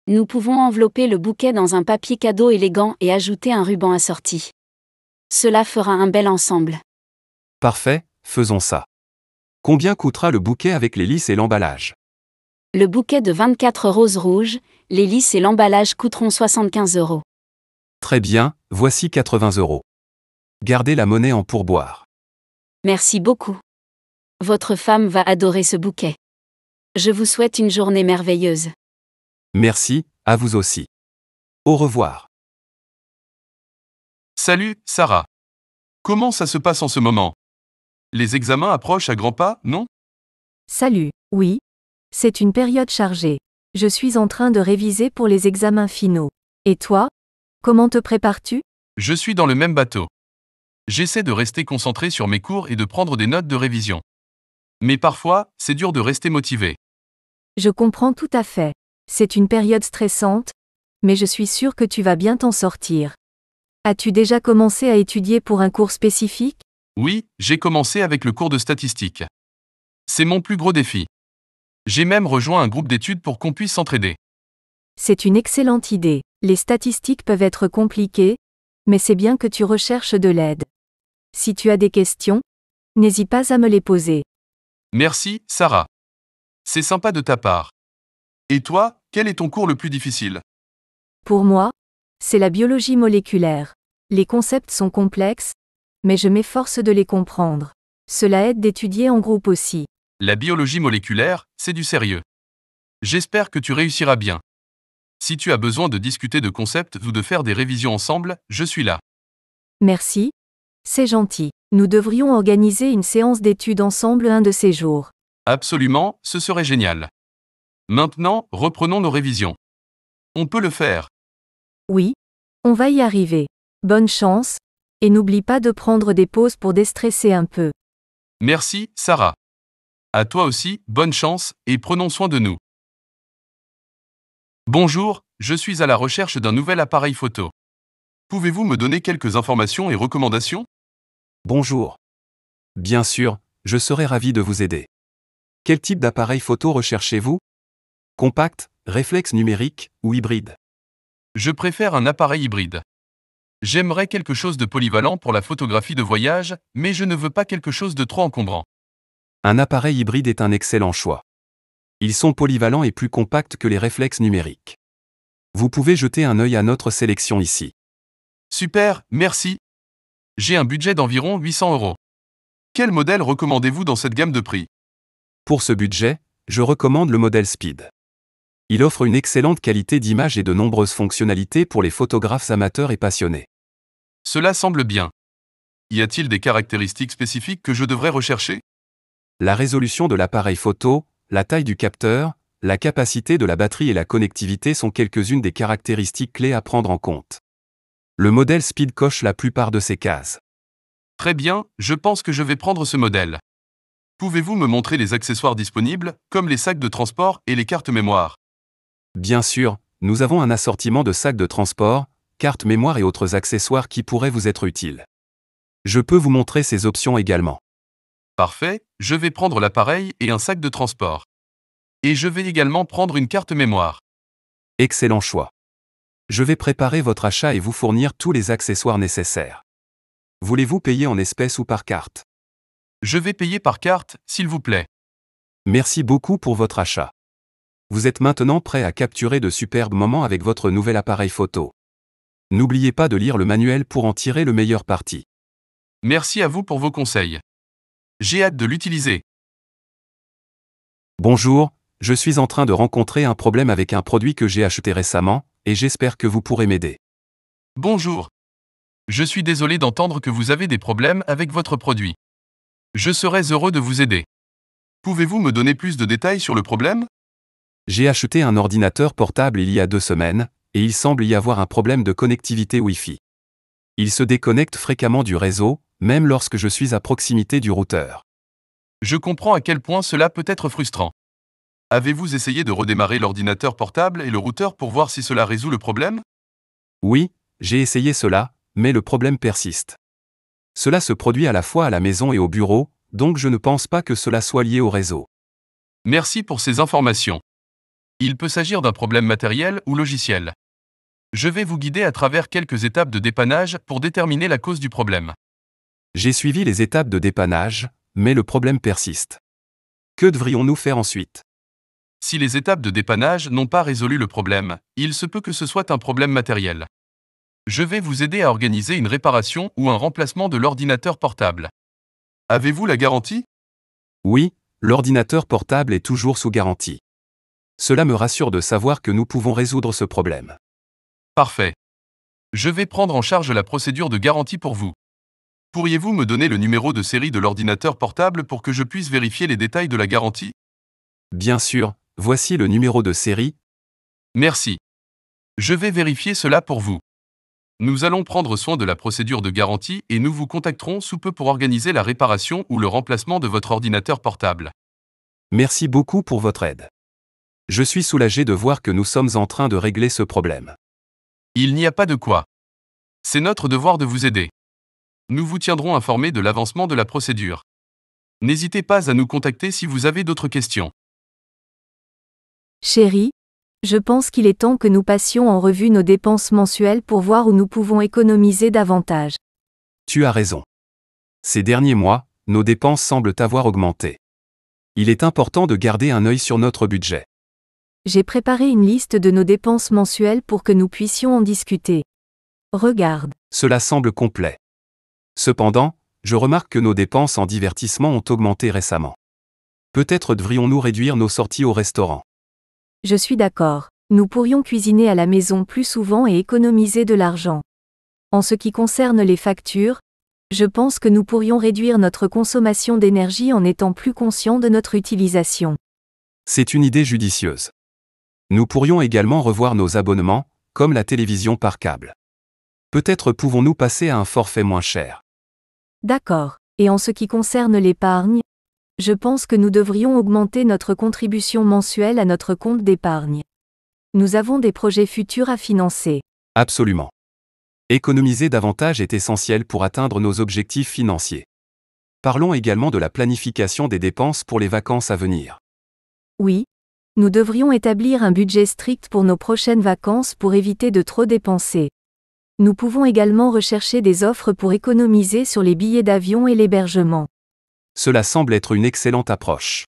Speaker 9: Nous pouvons envelopper le bouquet dans un papier cadeau élégant et ajouter un ruban assorti. Cela fera un bel ensemble.
Speaker 3: Parfait, faisons ça. Combien coûtera le bouquet avec les lys et l'emballage
Speaker 9: le bouquet de 24 roses rouges, les et l'emballage coûteront 75 euros.
Speaker 3: Très bien, voici 80 euros. Gardez la monnaie en pourboire.
Speaker 9: Merci beaucoup. Votre femme va adorer ce bouquet. Je vous souhaite une journée merveilleuse.
Speaker 3: Merci,
Speaker 4: à vous aussi. Au revoir. Salut, Sarah.
Speaker 2: Comment ça se passe en ce moment Les examens approchent à grands pas, non
Speaker 10: Salut, oui, c'est une période chargée. Je suis en train de réviser pour les examens finaux. Et toi Comment te prépares-tu
Speaker 2: Je suis dans le même bateau. J'essaie de rester concentré sur mes cours et de prendre des notes de révision. Mais parfois, c'est dur de rester motivé.
Speaker 10: Je comprends tout à fait. C'est une période stressante, mais je suis sûre que tu vas bien t'en sortir. As-tu déjà commencé à étudier pour un cours spécifique
Speaker 2: Oui, j'ai commencé avec le cours de statistique. C'est mon plus gros défi. J'ai même rejoint un groupe d'études pour qu'on puisse s'entraider.
Speaker 10: C'est une excellente idée. Les statistiques peuvent être compliquées, mais c'est bien que tu recherches de l'aide. Si tu as des questions, n'hésite pas à me les poser.
Speaker 2: Merci, Sarah. C'est sympa de ta part. Et toi, quel est ton cours le plus difficile
Speaker 10: Pour moi, c'est la biologie moléculaire. Les concepts sont complexes, mais je m'efforce de les comprendre. Cela aide d'étudier en groupe aussi.
Speaker 2: La biologie moléculaire, c'est du sérieux. J'espère que tu réussiras bien. Si tu as besoin de discuter de concepts ou de faire des révisions ensemble, je suis là.
Speaker 10: Merci. C'est gentil. Nous devrions organiser une séance d'études ensemble un de ces jours.
Speaker 2: Absolument, ce serait génial. Maintenant, reprenons nos révisions. On peut le faire.
Speaker 10: Oui. On va y arriver. Bonne chance. Et n'oublie pas de prendre des pauses pour déstresser un peu.
Speaker 2: Merci, Sarah. À toi aussi, bonne chance, et prenons soin de nous. Bonjour, je suis à la recherche d'un nouvel appareil photo. Pouvez-vous me donner quelques informations et recommandations Bonjour. Bien sûr, je serai ravi de vous aider.
Speaker 3: Quel type d'appareil photo recherchez-vous Compact, réflexe numérique ou
Speaker 2: hybride Je préfère un appareil hybride. J'aimerais quelque chose de polyvalent pour la photographie de voyage, mais je ne veux pas quelque chose de trop encombrant un appareil
Speaker 3: hybride est un excellent choix. Ils sont polyvalents et plus compacts que les réflexes numériques.
Speaker 2: Vous pouvez jeter un œil à notre sélection ici. Super, merci. J'ai un budget d'environ 800 euros. Quel modèle recommandez-vous dans cette gamme de prix
Speaker 3: Pour ce budget, je recommande le modèle Speed. Il offre une excellente qualité d'image et de nombreuses fonctionnalités pour les photographes amateurs et passionnés.
Speaker 2: Cela semble bien. Y a-t-il des caractéristiques spécifiques que je devrais rechercher
Speaker 3: la résolution de l'appareil photo, la taille du capteur, la capacité de la batterie et la connectivité sont quelques-unes des caractéristiques clés à prendre en compte. Le modèle Speed coche la plupart de ces cases.
Speaker 2: Très bien, je pense que je vais prendre ce modèle. Pouvez-vous me montrer les accessoires disponibles, comme les sacs de transport et les cartes mémoire Bien sûr, nous
Speaker 3: avons un assortiment de sacs de transport, cartes mémoire et autres accessoires qui pourraient vous être utiles. Je peux vous montrer ces options également.
Speaker 2: Parfait, je vais prendre l'appareil et un sac de transport. Et je vais également prendre une carte mémoire. Excellent
Speaker 3: choix. Je vais préparer votre achat et vous fournir tous les accessoires nécessaires. Voulez-vous payer en espèces ou par carte Je vais payer par carte, s'il vous plaît. Merci beaucoup pour votre achat. Vous êtes maintenant prêt à capturer de superbes moments avec votre nouvel appareil photo. N'oubliez pas de lire le manuel pour en tirer le meilleur parti. Merci à vous pour vos conseils.
Speaker 2: J'ai hâte de l'utiliser.
Speaker 3: Bonjour, je suis en train de rencontrer un problème avec un produit que j'ai acheté récemment, et j'espère que vous pourrez m'aider.
Speaker 2: Bonjour. Je suis désolé d'entendre que vous avez des problèmes avec votre produit. Je serais heureux de vous aider. Pouvez-vous me donner plus de détails sur le problème
Speaker 3: J'ai acheté un ordinateur portable il y a deux semaines, et il semble y avoir un problème de connectivité Wi-Fi. Il se déconnecte fréquemment
Speaker 2: du réseau, même lorsque je suis à proximité du routeur. Je comprends à quel point cela peut être frustrant. Avez-vous essayé de redémarrer l'ordinateur portable et le routeur pour voir si cela résout le problème Oui, j'ai essayé cela, mais le problème persiste.
Speaker 3: Cela se produit à la fois à la maison et au bureau, donc je ne pense pas que cela soit lié au réseau.
Speaker 2: Merci pour ces informations. Il peut s'agir d'un problème matériel ou logiciel. Je vais vous guider à travers quelques étapes de dépannage pour déterminer la cause du problème.
Speaker 3: J'ai suivi les étapes de dépannage, mais le problème persiste. Que devrions-nous faire ensuite
Speaker 2: Si les étapes de dépannage n'ont pas résolu le problème, il se peut que ce soit un problème matériel. Je vais vous aider à organiser une réparation ou un remplacement de l'ordinateur portable. Avez-vous la garantie Oui, l'ordinateur
Speaker 3: portable est toujours sous garantie. Cela me rassure de savoir que nous pouvons résoudre ce
Speaker 2: problème. Parfait. Je vais prendre en charge la procédure de garantie pour vous. Pourriez-vous me donner le numéro de série de l'ordinateur portable pour que je puisse vérifier les détails de la garantie Bien sûr, voici le numéro de série. Merci. Je vais vérifier cela pour vous. Nous allons prendre soin de la procédure de garantie et nous vous contacterons sous peu pour organiser la réparation ou le remplacement de votre ordinateur portable.
Speaker 3: Merci beaucoup pour votre aide. Je suis soulagé de voir que nous sommes en train de régler ce
Speaker 2: problème. Il n'y a pas de quoi. C'est notre devoir de vous aider. Nous vous tiendrons informés de l'avancement de la procédure. N'hésitez pas à nous contacter si vous avez d'autres questions.
Speaker 10: Chérie, je pense qu'il est temps que nous passions en revue nos dépenses mensuelles pour voir où nous pouvons économiser davantage.
Speaker 3: Tu as raison. Ces derniers mois, nos dépenses semblent avoir augmenté. Il est important de garder un œil sur notre budget.
Speaker 10: J'ai préparé une liste de nos dépenses mensuelles pour que nous puissions en discuter. Regarde.
Speaker 3: Cela semble complet. Cependant, je remarque que nos dépenses en divertissement ont augmenté récemment. Peut-être devrions-nous réduire nos sorties au restaurant.
Speaker 10: Je suis d'accord. Nous pourrions cuisiner à la maison plus souvent et économiser de l'argent. En ce qui concerne les factures, je pense que nous pourrions réduire notre consommation d'énergie en étant plus conscients de notre utilisation.
Speaker 3: C'est une idée judicieuse. Nous pourrions également revoir nos abonnements, comme la télévision par câble. Peut-être pouvons-nous passer à un forfait moins cher.
Speaker 10: D'accord. Et en ce qui concerne l'épargne, je pense que nous devrions augmenter notre contribution mensuelle à notre compte d'épargne. Nous avons des projets futurs à financer.
Speaker 3: Absolument. Économiser davantage est essentiel pour atteindre nos objectifs financiers. Parlons également de la planification des dépenses pour les vacances à venir.
Speaker 10: Oui. Nous devrions établir un budget strict pour nos prochaines vacances pour éviter de trop dépenser. Nous pouvons également rechercher des offres pour économiser sur les billets d'avion et l'hébergement.
Speaker 3: Cela semble être une excellente approche.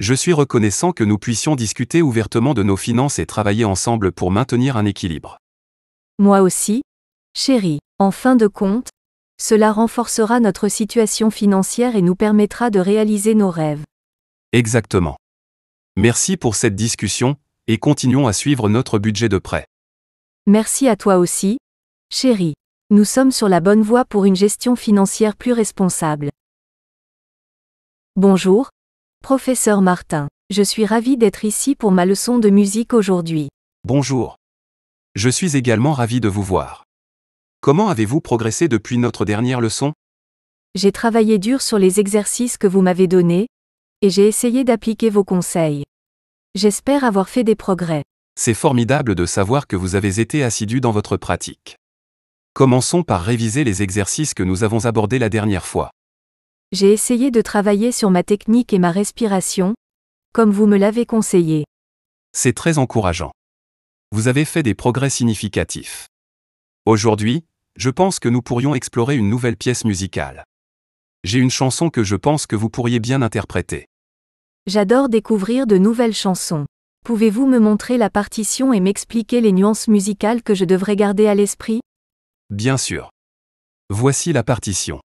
Speaker 3: Je suis reconnaissant que nous puissions discuter ouvertement de nos finances et travailler ensemble pour maintenir un équilibre.
Speaker 10: Moi aussi, chérie, en fin de compte, cela renforcera notre situation financière et nous permettra de réaliser nos rêves.
Speaker 3: Exactement. Merci pour cette discussion, et continuons à suivre notre budget de près.
Speaker 10: Merci à toi aussi, Chérie, nous sommes sur la bonne voie pour une gestion financière plus responsable. Bonjour, professeur Martin. Je suis ravie d'être ici pour ma leçon de musique aujourd'hui.
Speaker 3: Bonjour. Je suis également ravi de vous voir. Comment avez-vous progressé depuis notre dernière leçon
Speaker 10: J'ai travaillé dur sur les exercices que vous m'avez donnés, et j'ai essayé d'appliquer vos conseils. J'espère avoir fait des progrès.
Speaker 3: C'est formidable de savoir que vous avez été assidu dans votre pratique. Commençons par réviser les exercices que nous avons abordés la dernière fois.
Speaker 10: J'ai essayé de travailler sur ma technique et ma respiration, comme vous me l'avez conseillé.
Speaker 3: C'est très encourageant. Vous avez fait des progrès significatifs. Aujourd'hui, je pense que nous pourrions explorer une nouvelle pièce musicale. J'ai une chanson que je pense que vous pourriez bien interpréter.
Speaker 10: J'adore découvrir de nouvelles chansons. Pouvez-vous me montrer la partition et m'expliquer les nuances musicales que je devrais garder à l'esprit
Speaker 3: Bien sûr. Voici la partition.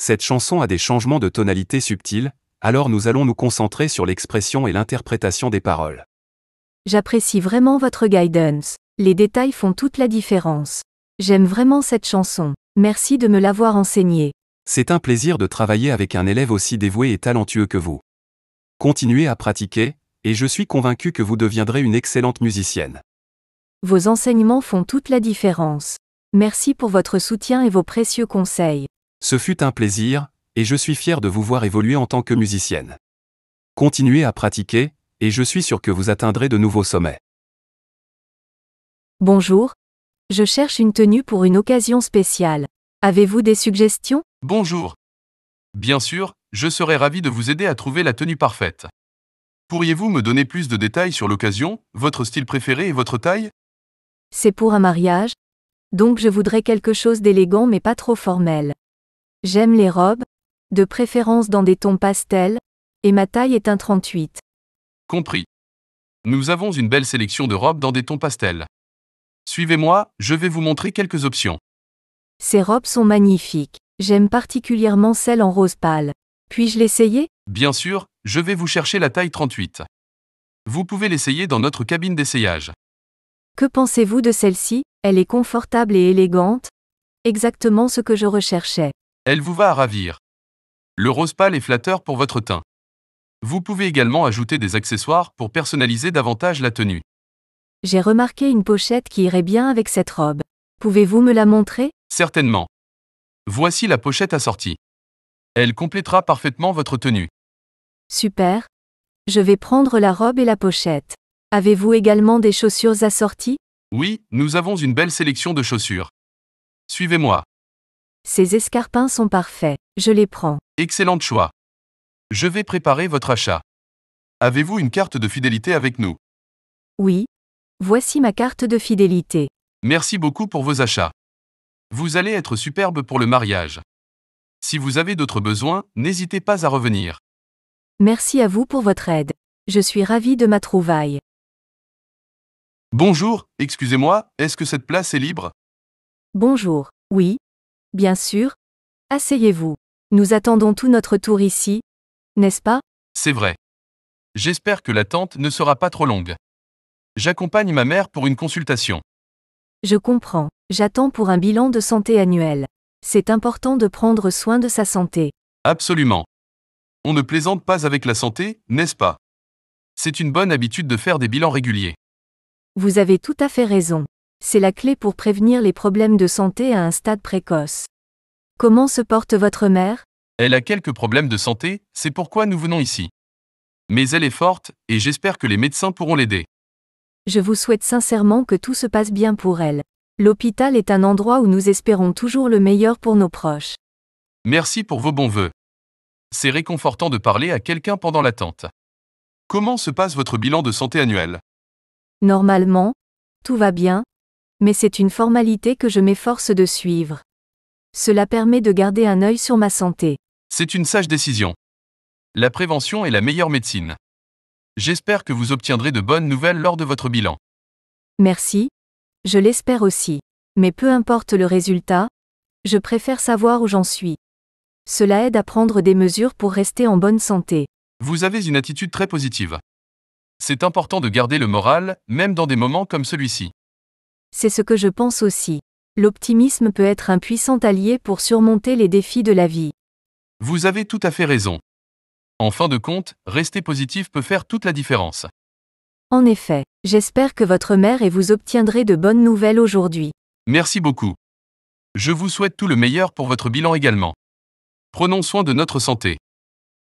Speaker 3: Cette chanson a des changements de tonalité subtils, alors nous allons nous concentrer sur l'expression et l'interprétation des paroles.
Speaker 10: J'apprécie vraiment votre guidance. Les détails font toute la différence. J'aime vraiment cette chanson. Merci de me l'avoir enseignée.
Speaker 3: C'est un plaisir de travailler avec un élève aussi dévoué et talentueux que vous. Continuez à pratiquer, et je suis convaincu que vous deviendrez une excellente musicienne.
Speaker 10: Vos enseignements font toute la différence. Merci pour votre soutien et vos précieux conseils.
Speaker 3: Ce fut un plaisir, et je suis fier de vous voir évoluer en tant que musicienne. Continuez à pratiquer, et je suis sûr que vous atteindrez de nouveaux sommets.
Speaker 10: Bonjour. Je cherche une tenue pour une occasion spéciale. Avez-vous des
Speaker 2: suggestions Bonjour. Bien sûr, je serais ravi de vous aider à trouver la tenue parfaite. Pourriez-vous me donner plus de détails sur l'occasion, votre style préféré et votre taille
Speaker 10: C'est pour un mariage, donc je voudrais quelque chose d'élégant mais pas trop formel. J'aime les robes, de préférence dans des tons pastels, et ma taille est un 38.
Speaker 2: Compris. Nous avons une belle sélection de robes dans des tons pastels. Suivez-moi, je vais vous montrer quelques options.
Speaker 10: Ces robes sont magnifiques. J'aime particulièrement celle en rose pâle. Puis-je l'essayer
Speaker 2: Bien sûr, je vais vous chercher la taille 38. Vous pouvez l'essayer dans notre cabine d'essayage.
Speaker 10: Que pensez-vous de celle-ci elle est confortable et élégante. Exactement ce que je recherchais.
Speaker 2: Elle vous va à ravir. Le rose pâle est flatteur pour votre teint. Vous pouvez également ajouter des accessoires pour personnaliser davantage la tenue.
Speaker 10: J'ai remarqué une pochette qui irait bien avec cette robe. Pouvez-vous me la montrer
Speaker 2: Certainement. Voici la pochette assortie. Elle complétera parfaitement votre tenue.
Speaker 10: Super. Je vais prendre la robe et la pochette. Avez-vous également des chaussures assorties
Speaker 2: oui, nous avons une belle sélection de chaussures. Suivez-moi.
Speaker 10: Ces escarpins sont parfaits. Je les prends.
Speaker 2: Excellent choix. Je vais préparer votre achat. Avez-vous une carte de fidélité avec nous
Speaker 10: Oui. Voici ma carte de fidélité.
Speaker 2: Merci beaucoup pour vos achats. Vous allez être superbe pour le mariage. Si vous avez d'autres besoins, n'hésitez pas à revenir.
Speaker 10: Merci à vous pour votre aide. Je suis ravie de ma trouvaille.
Speaker 2: Bonjour, excusez-moi, est-ce que cette place est libre
Speaker 10: Bonjour, oui. Bien sûr. Asseyez-vous. Nous attendons tout notre tour ici, n'est-ce pas
Speaker 2: C'est vrai. J'espère que l'attente ne sera pas trop longue. J'accompagne ma mère pour une consultation.
Speaker 10: Je comprends. J'attends pour un bilan de santé annuel. C'est important de prendre soin de sa santé.
Speaker 2: Absolument. On ne plaisante pas avec la santé, n'est-ce pas C'est une bonne habitude de faire des bilans réguliers.
Speaker 10: Vous avez tout à fait raison. C'est la clé pour prévenir les problèmes de santé à un stade précoce. Comment se porte votre mère
Speaker 2: Elle a quelques problèmes de santé, c'est pourquoi nous venons ici. Mais elle est forte, et j'espère que les médecins pourront l'aider.
Speaker 10: Je vous souhaite sincèrement que tout se passe bien pour elle. L'hôpital est un endroit où nous espérons toujours le meilleur pour nos proches.
Speaker 2: Merci pour vos bons voeux. C'est réconfortant de parler à quelqu'un pendant l'attente. Comment se passe votre bilan de santé annuel
Speaker 10: Normalement, tout va bien, mais c'est une formalité que je m'efforce de suivre. Cela permet de garder un œil sur ma santé.
Speaker 2: C'est une sage décision. La prévention est la meilleure médecine. J'espère que vous obtiendrez de bonnes nouvelles lors de votre bilan.
Speaker 10: Merci. Je l'espère aussi. Mais peu importe le résultat, je préfère savoir où j'en suis. Cela aide à prendre des mesures pour rester en bonne santé.
Speaker 2: Vous avez une attitude très positive c'est important de garder le moral, même dans des moments comme celui-ci.
Speaker 10: C'est ce que je pense aussi. L'optimisme peut être un puissant allié pour surmonter les défis de la vie.
Speaker 2: Vous avez tout à fait raison. En fin de compte, rester positif peut faire toute la différence.
Speaker 10: En effet, j'espère que votre mère et vous obtiendrez de bonnes nouvelles aujourd'hui.
Speaker 2: Merci beaucoup. Je vous souhaite tout le meilleur pour votre bilan également. Prenons soin de notre santé.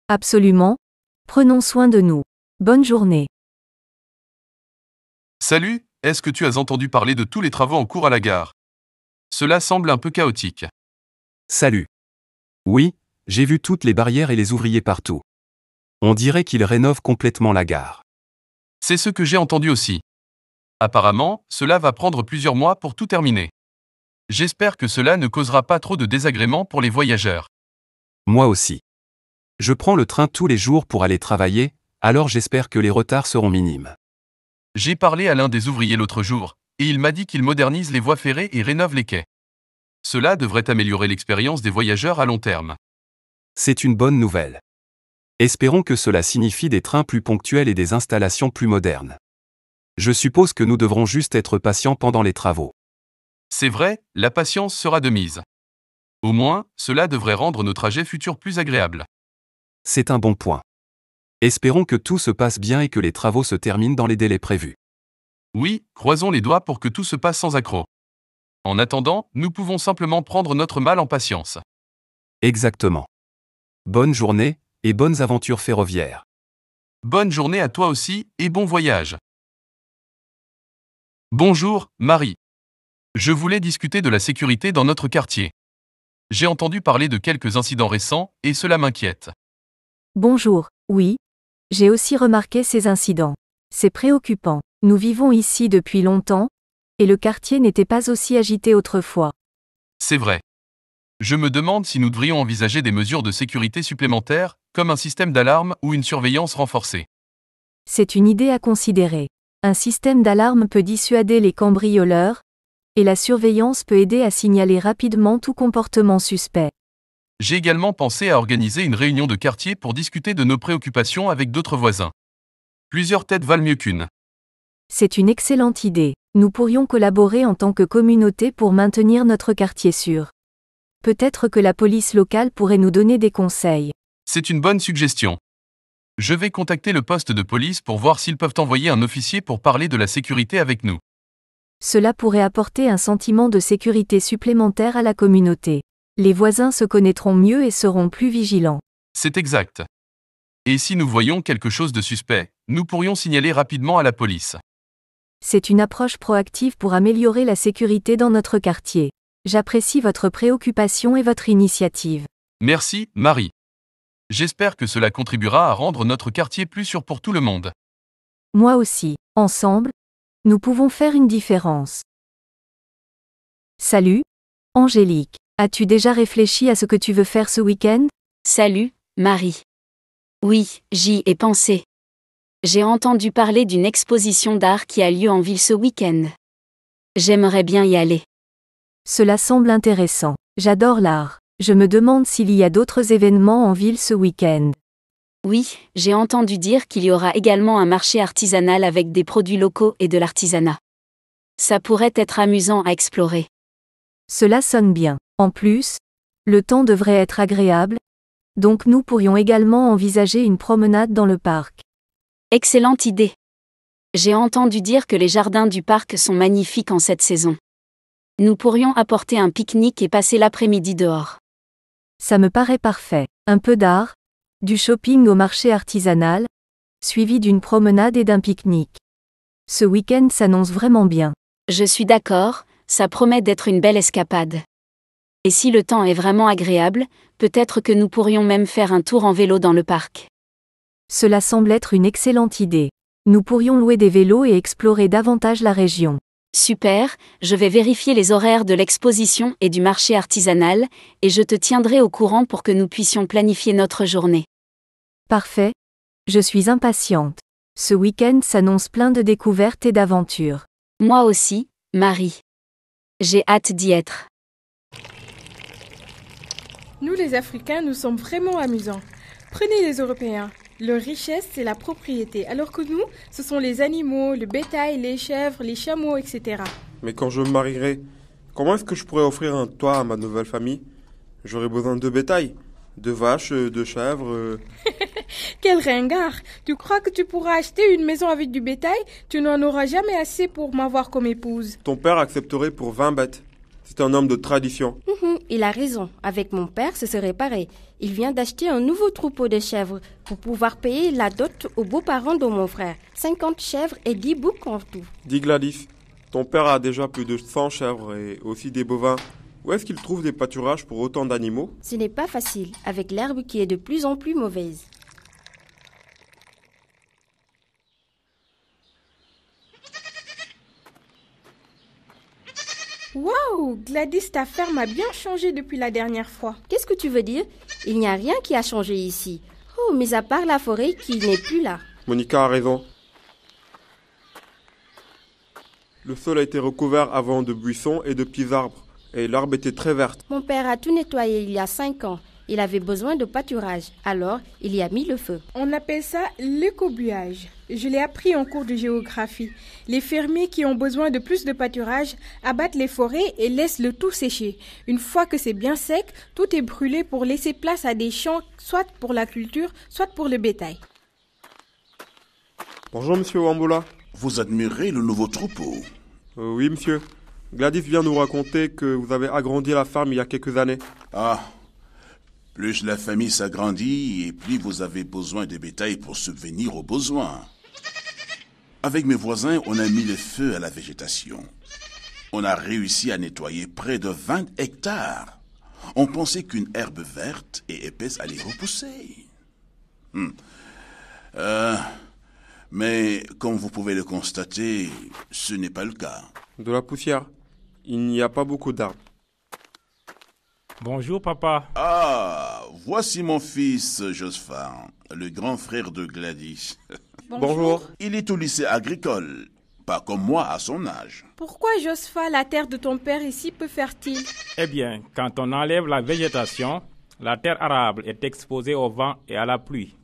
Speaker 10: Absolument. Prenons soin de nous. Bonne journée.
Speaker 2: Salut, est-ce que tu as entendu parler de tous les travaux en cours à la gare Cela semble un peu chaotique. Salut.
Speaker 3: Oui, j'ai vu toutes les barrières et les ouvriers partout. On dirait qu'ils rénovent complètement la gare.
Speaker 2: C'est ce que j'ai entendu aussi. Apparemment, cela va prendre plusieurs mois pour tout terminer. J'espère que cela ne causera pas trop de désagréments pour les voyageurs.
Speaker 3: Moi aussi. Je prends le train tous les jours pour
Speaker 2: aller travailler,
Speaker 3: alors j'espère que les retards seront minimes.
Speaker 2: J'ai parlé à l'un des ouvriers l'autre jour, et il m'a dit qu'il modernise les voies ferrées et rénove les quais. Cela devrait améliorer l'expérience des voyageurs à long terme.
Speaker 3: C'est une bonne nouvelle. Espérons que cela signifie des trains plus ponctuels et des installations plus modernes. Je suppose que nous devrons juste être patients pendant les travaux.
Speaker 2: C'est vrai, la patience sera de mise. Au moins, cela devrait rendre nos trajets futurs plus agréables.
Speaker 3: C'est un bon point. Espérons
Speaker 2: que tout se passe bien et que les travaux se terminent dans les délais prévus. Oui, croisons les doigts pour que tout se passe sans accroc. En attendant, nous pouvons simplement prendre notre mal en patience.
Speaker 3: Exactement. Bonne journée, et bonnes aventures ferroviaires.
Speaker 2: Bonne journée à toi aussi, et bon voyage. Bonjour, Marie. Je voulais discuter de la sécurité dans notre quartier. J'ai entendu parler de quelques incidents récents, et cela m'inquiète.
Speaker 10: Bonjour, oui, j'ai aussi remarqué ces incidents. C'est préoccupant. Nous vivons ici depuis longtemps, et le quartier n'était pas aussi agité autrefois.
Speaker 2: C'est vrai. Je me demande si nous devrions envisager des mesures de sécurité supplémentaires, comme un système d'alarme ou une surveillance renforcée.
Speaker 10: C'est une idée à considérer. Un système d'alarme peut dissuader les cambrioleurs, et la surveillance peut aider à signaler rapidement tout comportement suspect.
Speaker 2: J'ai également pensé à organiser une réunion de quartier pour discuter de nos préoccupations avec d'autres voisins. Plusieurs têtes valent mieux qu'une.
Speaker 10: C'est une excellente idée. Nous pourrions collaborer en tant que communauté pour maintenir notre quartier sûr. Peut-être que la police locale pourrait nous donner des conseils.
Speaker 2: C'est une bonne suggestion. Je vais contacter le poste de police pour voir s'ils peuvent envoyer un officier pour parler de la sécurité avec nous.
Speaker 10: Cela pourrait apporter un sentiment de sécurité supplémentaire à la communauté les voisins se connaîtront mieux et seront plus vigilants.
Speaker 2: C'est exact. Et si nous voyons quelque chose de suspect, nous pourrions signaler rapidement à la police.
Speaker 10: C'est une approche proactive pour améliorer la sécurité dans notre quartier. J'apprécie votre préoccupation et votre initiative.
Speaker 2: Merci, Marie. J'espère que cela contribuera à rendre notre quartier plus sûr pour tout le monde.
Speaker 10: Moi aussi, ensemble, nous pouvons faire une différence. Salut, Angélique. As-tu déjà réfléchi à ce que tu veux faire ce week-end Salut, Marie. Oui, j'y ai pensé.
Speaker 9: J'ai entendu parler d'une exposition d'art qui a lieu en ville ce week-end.
Speaker 10: J'aimerais bien y aller. Cela semble intéressant. J'adore l'art. Je me demande s'il y a d'autres événements en ville ce week-end. Oui, j'ai entendu dire
Speaker 9: qu'il y aura également un marché artisanal avec des produits locaux et de l'artisanat. Ça
Speaker 10: pourrait être amusant à explorer. Cela sonne bien. En plus, le temps devrait être agréable, donc nous pourrions également envisager une promenade dans le parc. Excellente idée. J'ai entendu dire que les jardins du parc sont magnifiques
Speaker 9: en cette saison. Nous pourrions apporter un pique-nique et passer l'après-midi dehors.
Speaker 10: Ça me paraît parfait. Un peu d'art, du shopping au marché artisanal, suivi d'une promenade et d'un pique-nique. Ce week-end s'annonce vraiment bien.
Speaker 9: Je suis d'accord, ça promet d'être une belle escapade et si le temps est vraiment agréable, peut-être que nous pourrions même faire un tour en vélo dans le parc.
Speaker 10: Cela semble être une excellente idée. Nous pourrions louer des vélos et explorer davantage la région.
Speaker 9: Super, je vais vérifier les horaires de l'exposition et du marché artisanal, et je te tiendrai
Speaker 10: au courant pour que nous puissions planifier notre journée. Parfait. Je suis impatiente. Ce week-end s'annonce plein de découvertes et d'aventures. Moi aussi, Marie. J'ai hâte d'y être.
Speaker 8: Nous les Africains, nous sommes vraiment amusants. Prenez les Européens. Leur richesse, c'est la propriété, alors que nous, ce sont les animaux, le bétail, les chèvres, les chameaux, etc.
Speaker 5: Mais quand je me marierai, comment est-ce que je pourrais offrir un toit à ma nouvelle famille J'aurai besoin de bétail, de vaches, de chèvres. Euh.
Speaker 8: Quel ringard Tu crois que tu pourras acheter une maison avec du bétail Tu n'en auras jamais assez pour m'avoir comme épouse.
Speaker 5: Ton père accepterait pour 20 bêtes. C'est un homme de tradition.
Speaker 11: Mhm, il a raison. Avec mon père, ce serait pareil. Il vient d'acheter un nouveau troupeau de chèvres pour pouvoir payer la dot aux beaux-parents de mon frère. 50 chèvres et 10 boucs en tout.
Speaker 5: Dis Gladys, ton père a déjà plus de 100 chèvres et aussi des bovins. Où est-ce qu'il trouve des pâturages pour autant d'animaux
Speaker 11: Ce n'est pas facile, avec l'herbe qui est de plus en plus mauvaise. Wow, Gladys, ta ferme a bien changé depuis la dernière fois. Qu'est-ce que tu veux dire Il n'y a rien qui a changé ici. Oh, mais à part la forêt qui n'est plus là.
Speaker 5: Monica a raison. Le sol a été recouvert avant de buissons et de petits arbres, et l'arbre était très verte.
Speaker 11: Mon père a tout nettoyé il y a cinq ans. Il avait besoin de pâturage, alors il y a mis le feu. On appelle ça
Speaker 8: l'écobuage. Je l'ai appris en cours de géographie. Les fermiers qui ont besoin de plus de pâturage abattent les forêts et laissent le tout sécher. Une fois que c'est bien sec, tout est brûlé pour laisser place à des champs, soit pour la culture, soit pour le bétail.
Speaker 7: Bonjour, monsieur Wambola. Vous admirez le nouveau troupeau euh, Oui,
Speaker 5: monsieur. Gladys vient nous raconter que vous avez agrandi la ferme il y a quelques années.
Speaker 7: Ah, plus la famille s'agrandit et plus vous avez besoin de bétail pour subvenir aux besoins. Avec mes voisins, on a mis le feu à la végétation. On a réussi à nettoyer près de 20 hectares. On pensait qu'une herbe verte et épaisse allait repousser. Hmm. Euh, mais comme vous pouvez le constater, ce n'est pas le cas. De la poussière. Il n'y a pas beaucoup d'arbres.
Speaker 6: Bonjour papa.
Speaker 7: Ah, voici mon fils Jospha, le grand frère de Gladys. Bonjour. Il est au lycée agricole, pas comme moi à son âge.
Speaker 8: Pourquoi Jospha, la terre de ton père est si peu fertile
Speaker 6: Eh bien, quand on enlève la végétation, la terre arable est exposée au vent et à la pluie.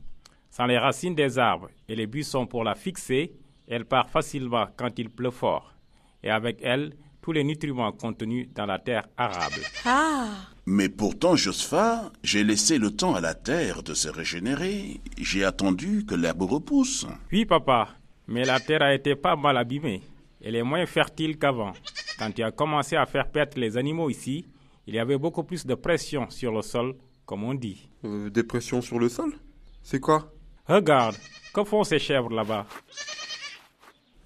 Speaker 6: Sans les racines des arbres et les buissons pour la fixer, elle part facilement quand il pleut fort. Et avec elle, tous les nutriments contenus dans la terre arable.
Speaker 8: Ah
Speaker 7: mais pourtant, Jospha, j'ai laissé le temps à la terre de se régénérer. J'ai attendu que l'herbe repousse.
Speaker 6: Oui, papa, mais la terre a été pas mal abîmée. Elle est moins fertile qu'avant. Quand tu as commencé à faire perdre les animaux ici, il y avait beaucoup plus de pression sur le sol, comme on dit. Euh, des pressions sur le sol C'est quoi Regarde, que font ces chèvres là-bas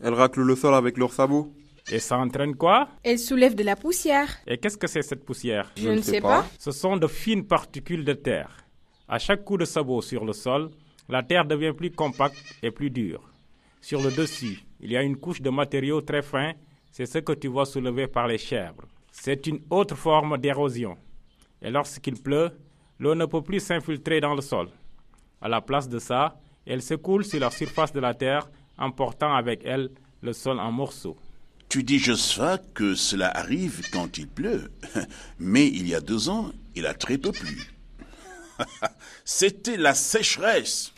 Speaker 6: Elles raclent le sol avec leurs sabots. Et ça entraîne quoi
Speaker 8: Elle soulève de la poussière.
Speaker 6: Et qu'est-ce que c'est cette poussière Je, ne sais, pas. Ce sont de fines particules de terre. À chaque coup de sabot sur le sol, la terre devient plus compacte et plus dure. Sur le dessus, il y a une couche de matériaux très fin. C'est ce que tu vois soulevé par les chèvres. C'est une autre forme d'érosion. Et lorsqu'il pleut, l'eau ne peut plus s'infiltrer dans le sol. À la place de ça, elle s'écoule sur la surface de la terre, emportant avec elle le sol en morceaux. Tu dis, Josphat,
Speaker 7: que cela arrive quand il pleut, mais il y a deux ans, il a très peu plu. C'était la sécheresse.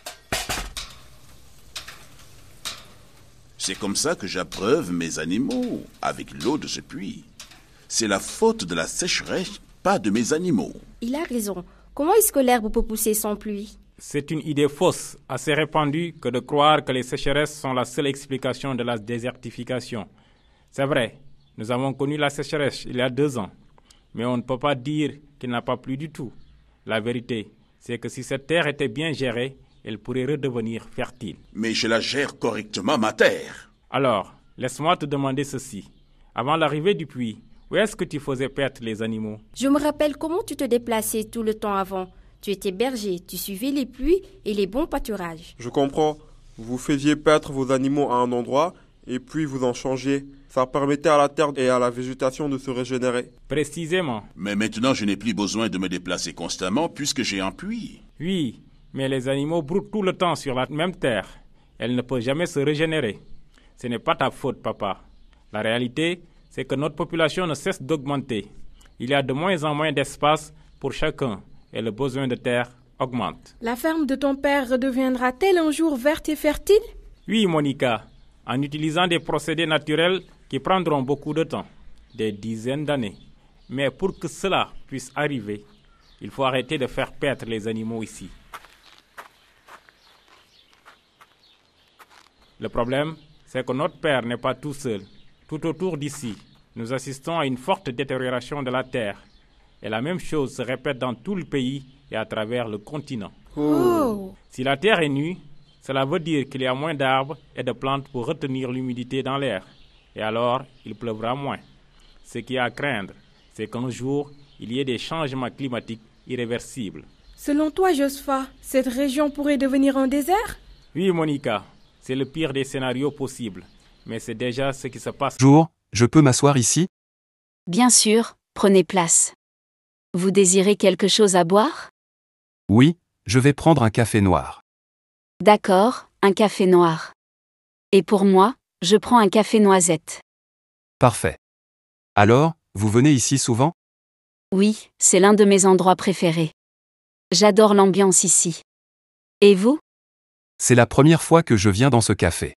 Speaker 7: C'est comme ça que j'abreuve mes animaux avec l'eau de ce puits. C'est la faute de la sécheresse, pas de mes animaux.
Speaker 11: Il a raison. Comment est-ce que l'herbe peut pousser sans pluie
Speaker 6: C'est une idée fausse, assez répandue, que de croire que les sécheresses sont la seule explication de la désertification. C'est vrai, nous avons connu la sécheresse il y a deux ans, mais on ne peut pas dire qu'il n'a pas plu du tout. La vérité, c'est que si cette terre était bien gérée, elle pourrait redevenir fertile. Mais je la gère correctement, ma terre. Alors, laisse-moi te demander ceci. Avant l'arrivée du puits, où est-ce que tu faisais perdre les animaux
Speaker 11: Je me rappelle comment tu te déplaçais tout le temps avant. Tu étais berger, tu suivais les pluies et les bons pâturages.
Speaker 6: Je comprends.
Speaker 5: Vous faisiez perdre vos animaux à un endroit et puis vous en changez. Ça permettait à la terre
Speaker 7: et à la végétation de se régénérer. Précisément. Mais maintenant, je n'ai plus besoin de me déplacer
Speaker 6: constamment puisque j'ai un puits. Oui, mais les animaux broutent tout le temps sur la même terre. Elle ne peut jamais se régénérer. Ce n'est pas ta faute, papa. La réalité, c'est que notre population ne cesse d'augmenter. Il y a de moins en moins d'espace pour chacun et le besoin de terre augmente.
Speaker 8: La ferme de ton père redeviendra-t-elle un jour verte et fertile
Speaker 6: Oui, Monica. En utilisant des procédés naturels, qui prendront beaucoup de temps, des dizaines d'années. Mais pour que cela puisse arriver, il faut arrêter de faire perdre les animaux ici. Le problème, c'est que notre Père n'est pas tout seul. Tout autour d'ici, nous assistons à une forte détérioration de la terre. Et la même chose se répète dans tout le pays et à travers le continent. Si la terre est nue, cela veut dire qu'il y a moins d'arbres et de plantes pour retenir l'humidité dans l'air et alors il pleuvra moins. Ce qui est à craindre, c'est qu'un jour, il y ait des changements climatiques irréversibles.
Speaker 8: Selon toi, Jospha, cette région pourrait devenir un désert
Speaker 6: Oui, Monica, c'est le pire des scénarios possibles, mais c'est déjà ce qui se passe. Jour,
Speaker 3: je peux m'asseoir ici
Speaker 9: Bien sûr, prenez place. Vous désirez quelque chose à boire
Speaker 3: Oui, je vais prendre un café noir.
Speaker 9: D'accord, un café noir. Et pour moi je prends un café noisette.
Speaker 3: Parfait. Alors, vous venez ici souvent
Speaker 9: Oui, c'est l'un de mes endroits préférés. J'adore l'ambiance ici. Et vous
Speaker 3: C'est la première fois que je viens dans ce café.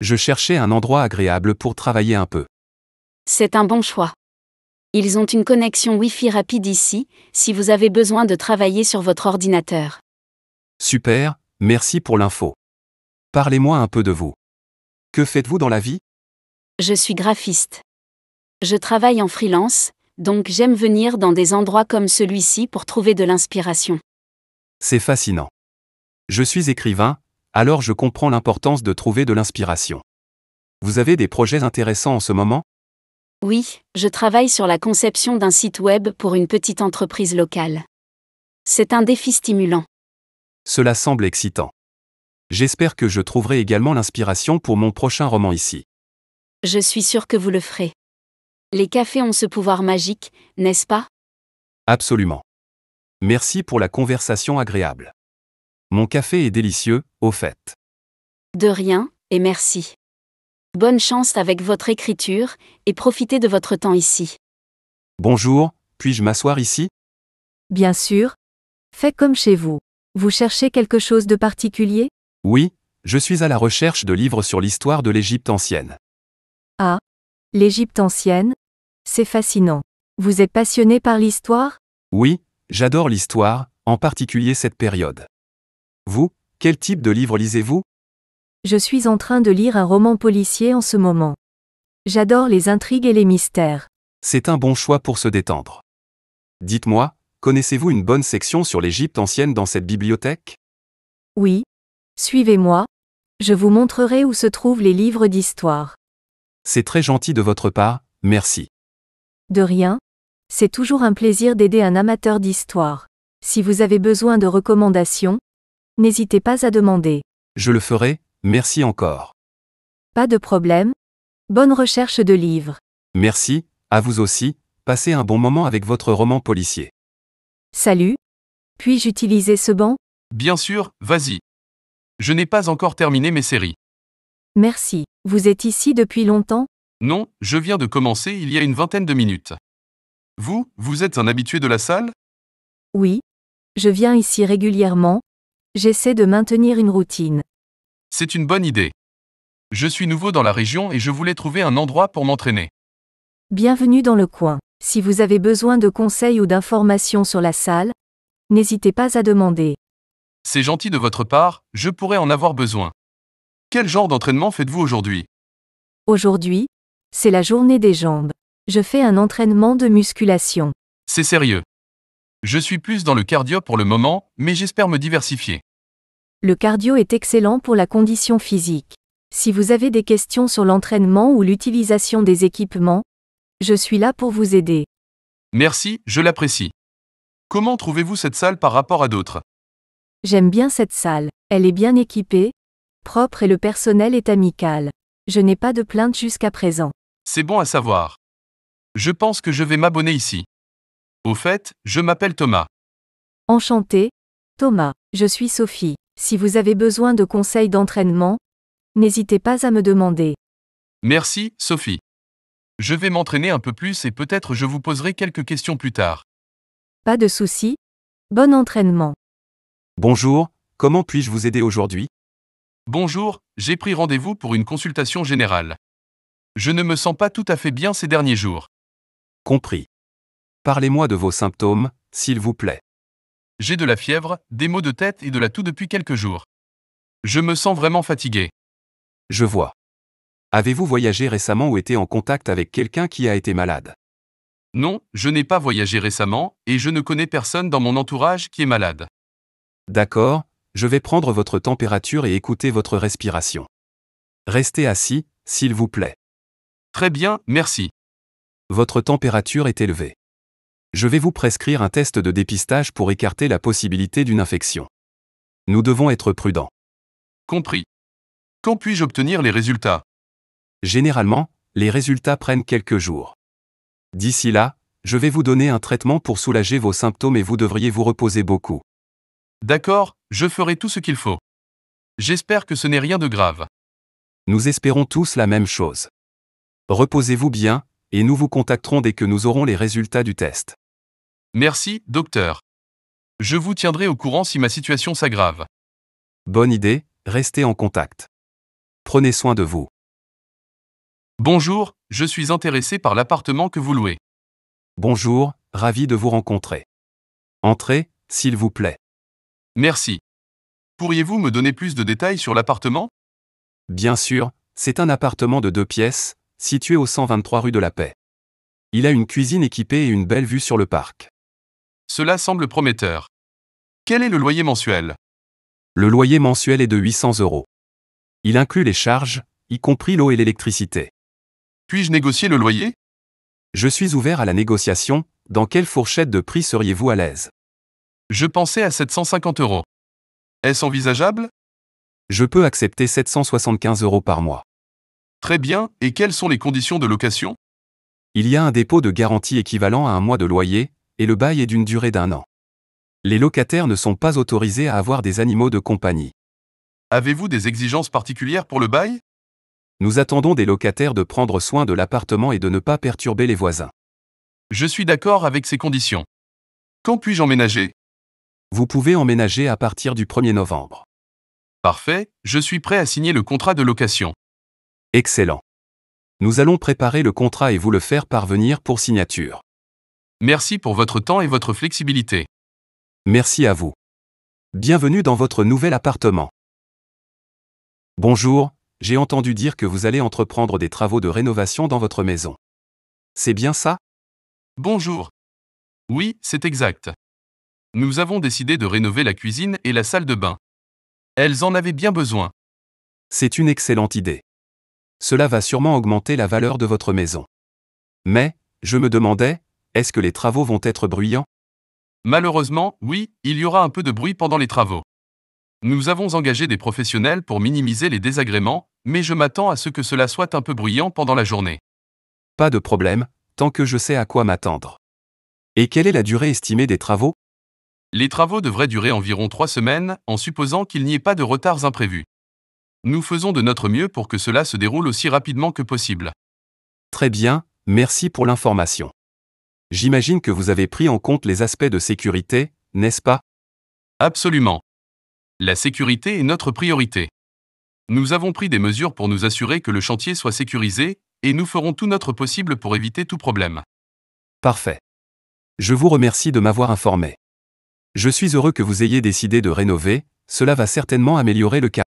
Speaker 3: Je cherchais un endroit agréable pour travailler un peu.
Speaker 9: C'est un bon choix. Ils ont une connexion Wi-Fi rapide ici, si vous avez besoin de travailler sur votre ordinateur.
Speaker 3: Super, merci pour l'info. Parlez-moi un peu de vous. Que faites-vous dans la vie
Speaker 9: Je suis graphiste. Je travaille en freelance, donc j'aime venir dans des endroits comme celui-ci pour trouver de l'inspiration.
Speaker 3: C'est fascinant. Je suis écrivain, alors je comprends l'importance de trouver de l'inspiration. Vous avez des projets intéressants en ce moment
Speaker 9: Oui, je travaille sur la conception d'un site web pour une petite entreprise locale. C'est un défi stimulant.
Speaker 3: Cela semble excitant. J'espère que je trouverai également l'inspiration pour mon prochain roman ici.
Speaker 9: Je suis sûr que vous le ferez. Les cafés ont ce pouvoir magique, n'est-ce pas
Speaker 3: Absolument. Merci pour la conversation agréable. Mon café est délicieux, au fait.
Speaker 9: De rien, et merci. Bonne chance avec votre écriture, et profitez de votre temps ici.
Speaker 3: Bonjour, puis-je m'asseoir ici
Speaker 9: Bien sûr.
Speaker 10: Fais comme chez vous. Vous cherchez quelque chose de particulier
Speaker 3: oui, je suis à la recherche de livres sur l'histoire de l'Égypte ancienne.
Speaker 10: Ah, l'Égypte ancienne C'est fascinant. Vous êtes passionné par l'histoire
Speaker 3: Oui, j'adore l'histoire, en particulier cette période. Vous, quel type de livre lisez-vous
Speaker 10: Je suis en train de lire un roman policier en ce moment. J'adore les intrigues et les mystères.
Speaker 3: C'est un bon choix pour se détendre. Dites-moi, connaissez-vous une bonne section sur l'Égypte ancienne dans cette bibliothèque
Speaker 10: Oui, Suivez-moi. Je vous montrerai où se trouvent les livres d'histoire.
Speaker 3: C'est très gentil de votre part, merci.
Speaker 10: De rien. C'est toujours un plaisir d'aider un amateur d'histoire. Si vous avez besoin de recommandations, n'hésitez pas à demander.
Speaker 3: Je le ferai, merci encore.
Speaker 10: Pas de problème. Bonne recherche de livres.
Speaker 3: Merci, à vous aussi, passez un bon moment avec votre roman policier.
Speaker 10: Salut. Puis-je utiliser ce banc
Speaker 2: Bien sûr, vas-y. Je n'ai pas encore terminé mes séries.
Speaker 10: Merci. Vous êtes ici depuis longtemps
Speaker 2: Non, je viens de commencer il y a une vingtaine de minutes. Vous, vous êtes un habitué de la salle
Speaker 10: Oui. Je viens ici régulièrement. J'essaie de maintenir une routine.
Speaker 2: C'est une bonne idée. Je suis nouveau dans la région et je voulais trouver un endroit pour m'entraîner.
Speaker 10: Bienvenue dans le coin. Si vous avez besoin de conseils ou d'informations sur la salle, n'hésitez pas à demander.
Speaker 2: C'est gentil de votre part, je pourrais en avoir besoin. Quel genre d'entraînement faites-vous aujourd'hui
Speaker 10: Aujourd'hui, c'est la journée des jambes. Je fais un entraînement de musculation.
Speaker 2: C'est sérieux. Je suis plus dans le cardio pour le moment, mais j'espère me diversifier.
Speaker 10: Le cardio est excellent pour la condition physique. Si vous avez des questions sur l'entraînement ou l'utilisation des équipements, je suis là pour vous aider.
Speaker 2: Merci, je l'apprécie. Comment trouvez-vous cette salle par rapport à d'autres
Speaker 10: J'aime bien cette salle. Elle est bien équipée, propre et le personnel est amical. Je n'ai pas de plainte jusqu'à présent.
Speaker 2: C'est bon à savoir. Je pense que je vais m'abonner ici. Au fait, je m'appelle Thomas.
Speaker 10: Enchanté, Thomas. Je suis Sophie. Si vous avez besoin de conseils d'entraînement, n'hésitez pas à me demander.
Speaker 2: Merci, Sophie. Je vais m'entraîner un peu plus et peut-être je vous poserai quelques questions plus tard.
Speaker 10: Pas de souci. Bon entraînement.
Speaker 2: Bonjour, comment puis-je vous aider aujourd'hui Bonjour, j'ai pris rendez-vous pour une consultation générale. Je ne me sens pas tout à fait bien ces derniers jours. Compris. Parlez-moi de vos symptômes, s'il vous plaît. J'ai de la fièvre, des maux de tête et de la toux depuis quelques jours. Je me sens vraiment fatigué.
Speaker 3: Je vois. Avez-vous voyagé récemment ou été en contact avec quelqu'un qui a été malade
Speaker 2: Non, je n'ai pas voyagé récemment, et je ne connais personne dans mon entourage qui est malade.
Speaker 3: D'accord, je vais prendre votre température et écouter votre respiration. Restez assis, s'il vous plaît. Très bien, merci. Votre température est élevée. Je vais vous prescrire un test de dépistage pour écarter la possibilité d'une infection. Nous devons être prudents. Compris. Quand puis-je obtenir les résultats Généralement, les résultats prennent quelques jours. D'ici là, je vais vous donner un traitement pour soulager vos symptômes et vous devriez vous reposer beaucoup.
Speaker 2: D'accord, je ferai tout ce qu'il faut. J'espère que ce n'est rien
Speaker 3: de grave. Nous espérons tous la même chose. Reposez-vous bien, et nous vous contacterons dès que nous aurons les résultats du test.
Speaker 2: Merci, docteur. Je vous tiendrai au courant si ma situation s'aggrave.
Speaker 3: Bonne idée, restez en contact. Prenez soin de vous.
Speaker 2: Bonjour, je suis intéressé par l'appartement que vous louez.
Speaker 3: Bonjour, ravi de vous rencontrer. Entrez, s'il vous plaît. Merci. Pourriez-vous me donner plus de détails sur l'appartement Bien sûr, c'est un appartement de deux pièces, situé au 123 rue de la Paix. Il a une cuisine équipée et une belle vue sur le parc. Cela semble prometteur. Quel est le loyer mensuel Le loyer mensuel est de 800 euros. Il inclut les charges, y compris l'eau et l'électricité. Puis-je négocier le loyer Je suis ouvert à la négociation, dans quelle fourchette de prix seriez-vous à l'aise
Speaker 2: je pensais à 750 euros. Est-ce envisageable Je peux accepter 775 euros par mois. Très bien, et quelles sont les conditions de location
Speaker 3: Il y a un dépôt de garantie équivalent à un mois de loyer, et le bail est d'une durée d'un an. Les locataires ne sont pas autorisés à avoir des animaux de compagnie. Avez-vous des exigences particulières pour le bail Nous attendons des locataires de prendre soin de l'appartement et de ne pas perturber les voisins. Je suis d'accord avec ces conditions. Quand puis-je emménager vous pouvez emménager à partir du 1er novembre. Parfait, je suis prêt à signer le contrat de location. Excellent. Nous allons préparer le contrat et vous le faire parvenir pour signature. Merci pour votre temps et votre flexibilité. Merci à vous. Bienvenue dans votre nouvel appartement. Bonjour, j'ai entendu dire que vous allez entreprendre des travaux de rénovation dans votre maison.
Speaker 2: C'est bien ça Bonjour. Oui, c'est exact nous avons décidé de rénover la cuisine et la salle de bain. Elles en avaient bien besoin.
Speaker 3: C'est une excellente idée. Cela va sûrement augmenter la valeur de votre maison. Mais, je me demandais, est-ce que les travaux vont être bruyants
Speaker 2: Malheureusement, oui, il y aura un peu de bruit pendant les travaux. Nous avons engagé des professionnels pour minimiser les désagréments, mais je m'attends à ce que cela soit un peu bruyant pendant la journée.
Speaker 3: Pas de problème, tant que je sais à quoi m'attendre. Et quelle est la durée estimée des travaux
Speaker 2: les travaux devraient durer environ trois semaines, en supposant qu'il n'y ait pas de retards imprévus. Nous faisons de notre mieux pour que cela se déroule aussi rapidement que possible. Très bien,
Speaker 3: merci pour l'information. J'imagine que vous avez pris en compte les aspects de sécurité, n'est-ce
Speaker 2: pas Absolument. La sécurité est notre priorité. Nous avons pris des mesures pour nous assurer que le chantier soit sécurisé, et nous ferons tout notre possible pour éviter tout problème.
Speaker 3: Parfait. Je vous remercie de m'avoir informé. Je suis heureux que vous ayez décidé de rénover, cela va certainement améliorer le cas.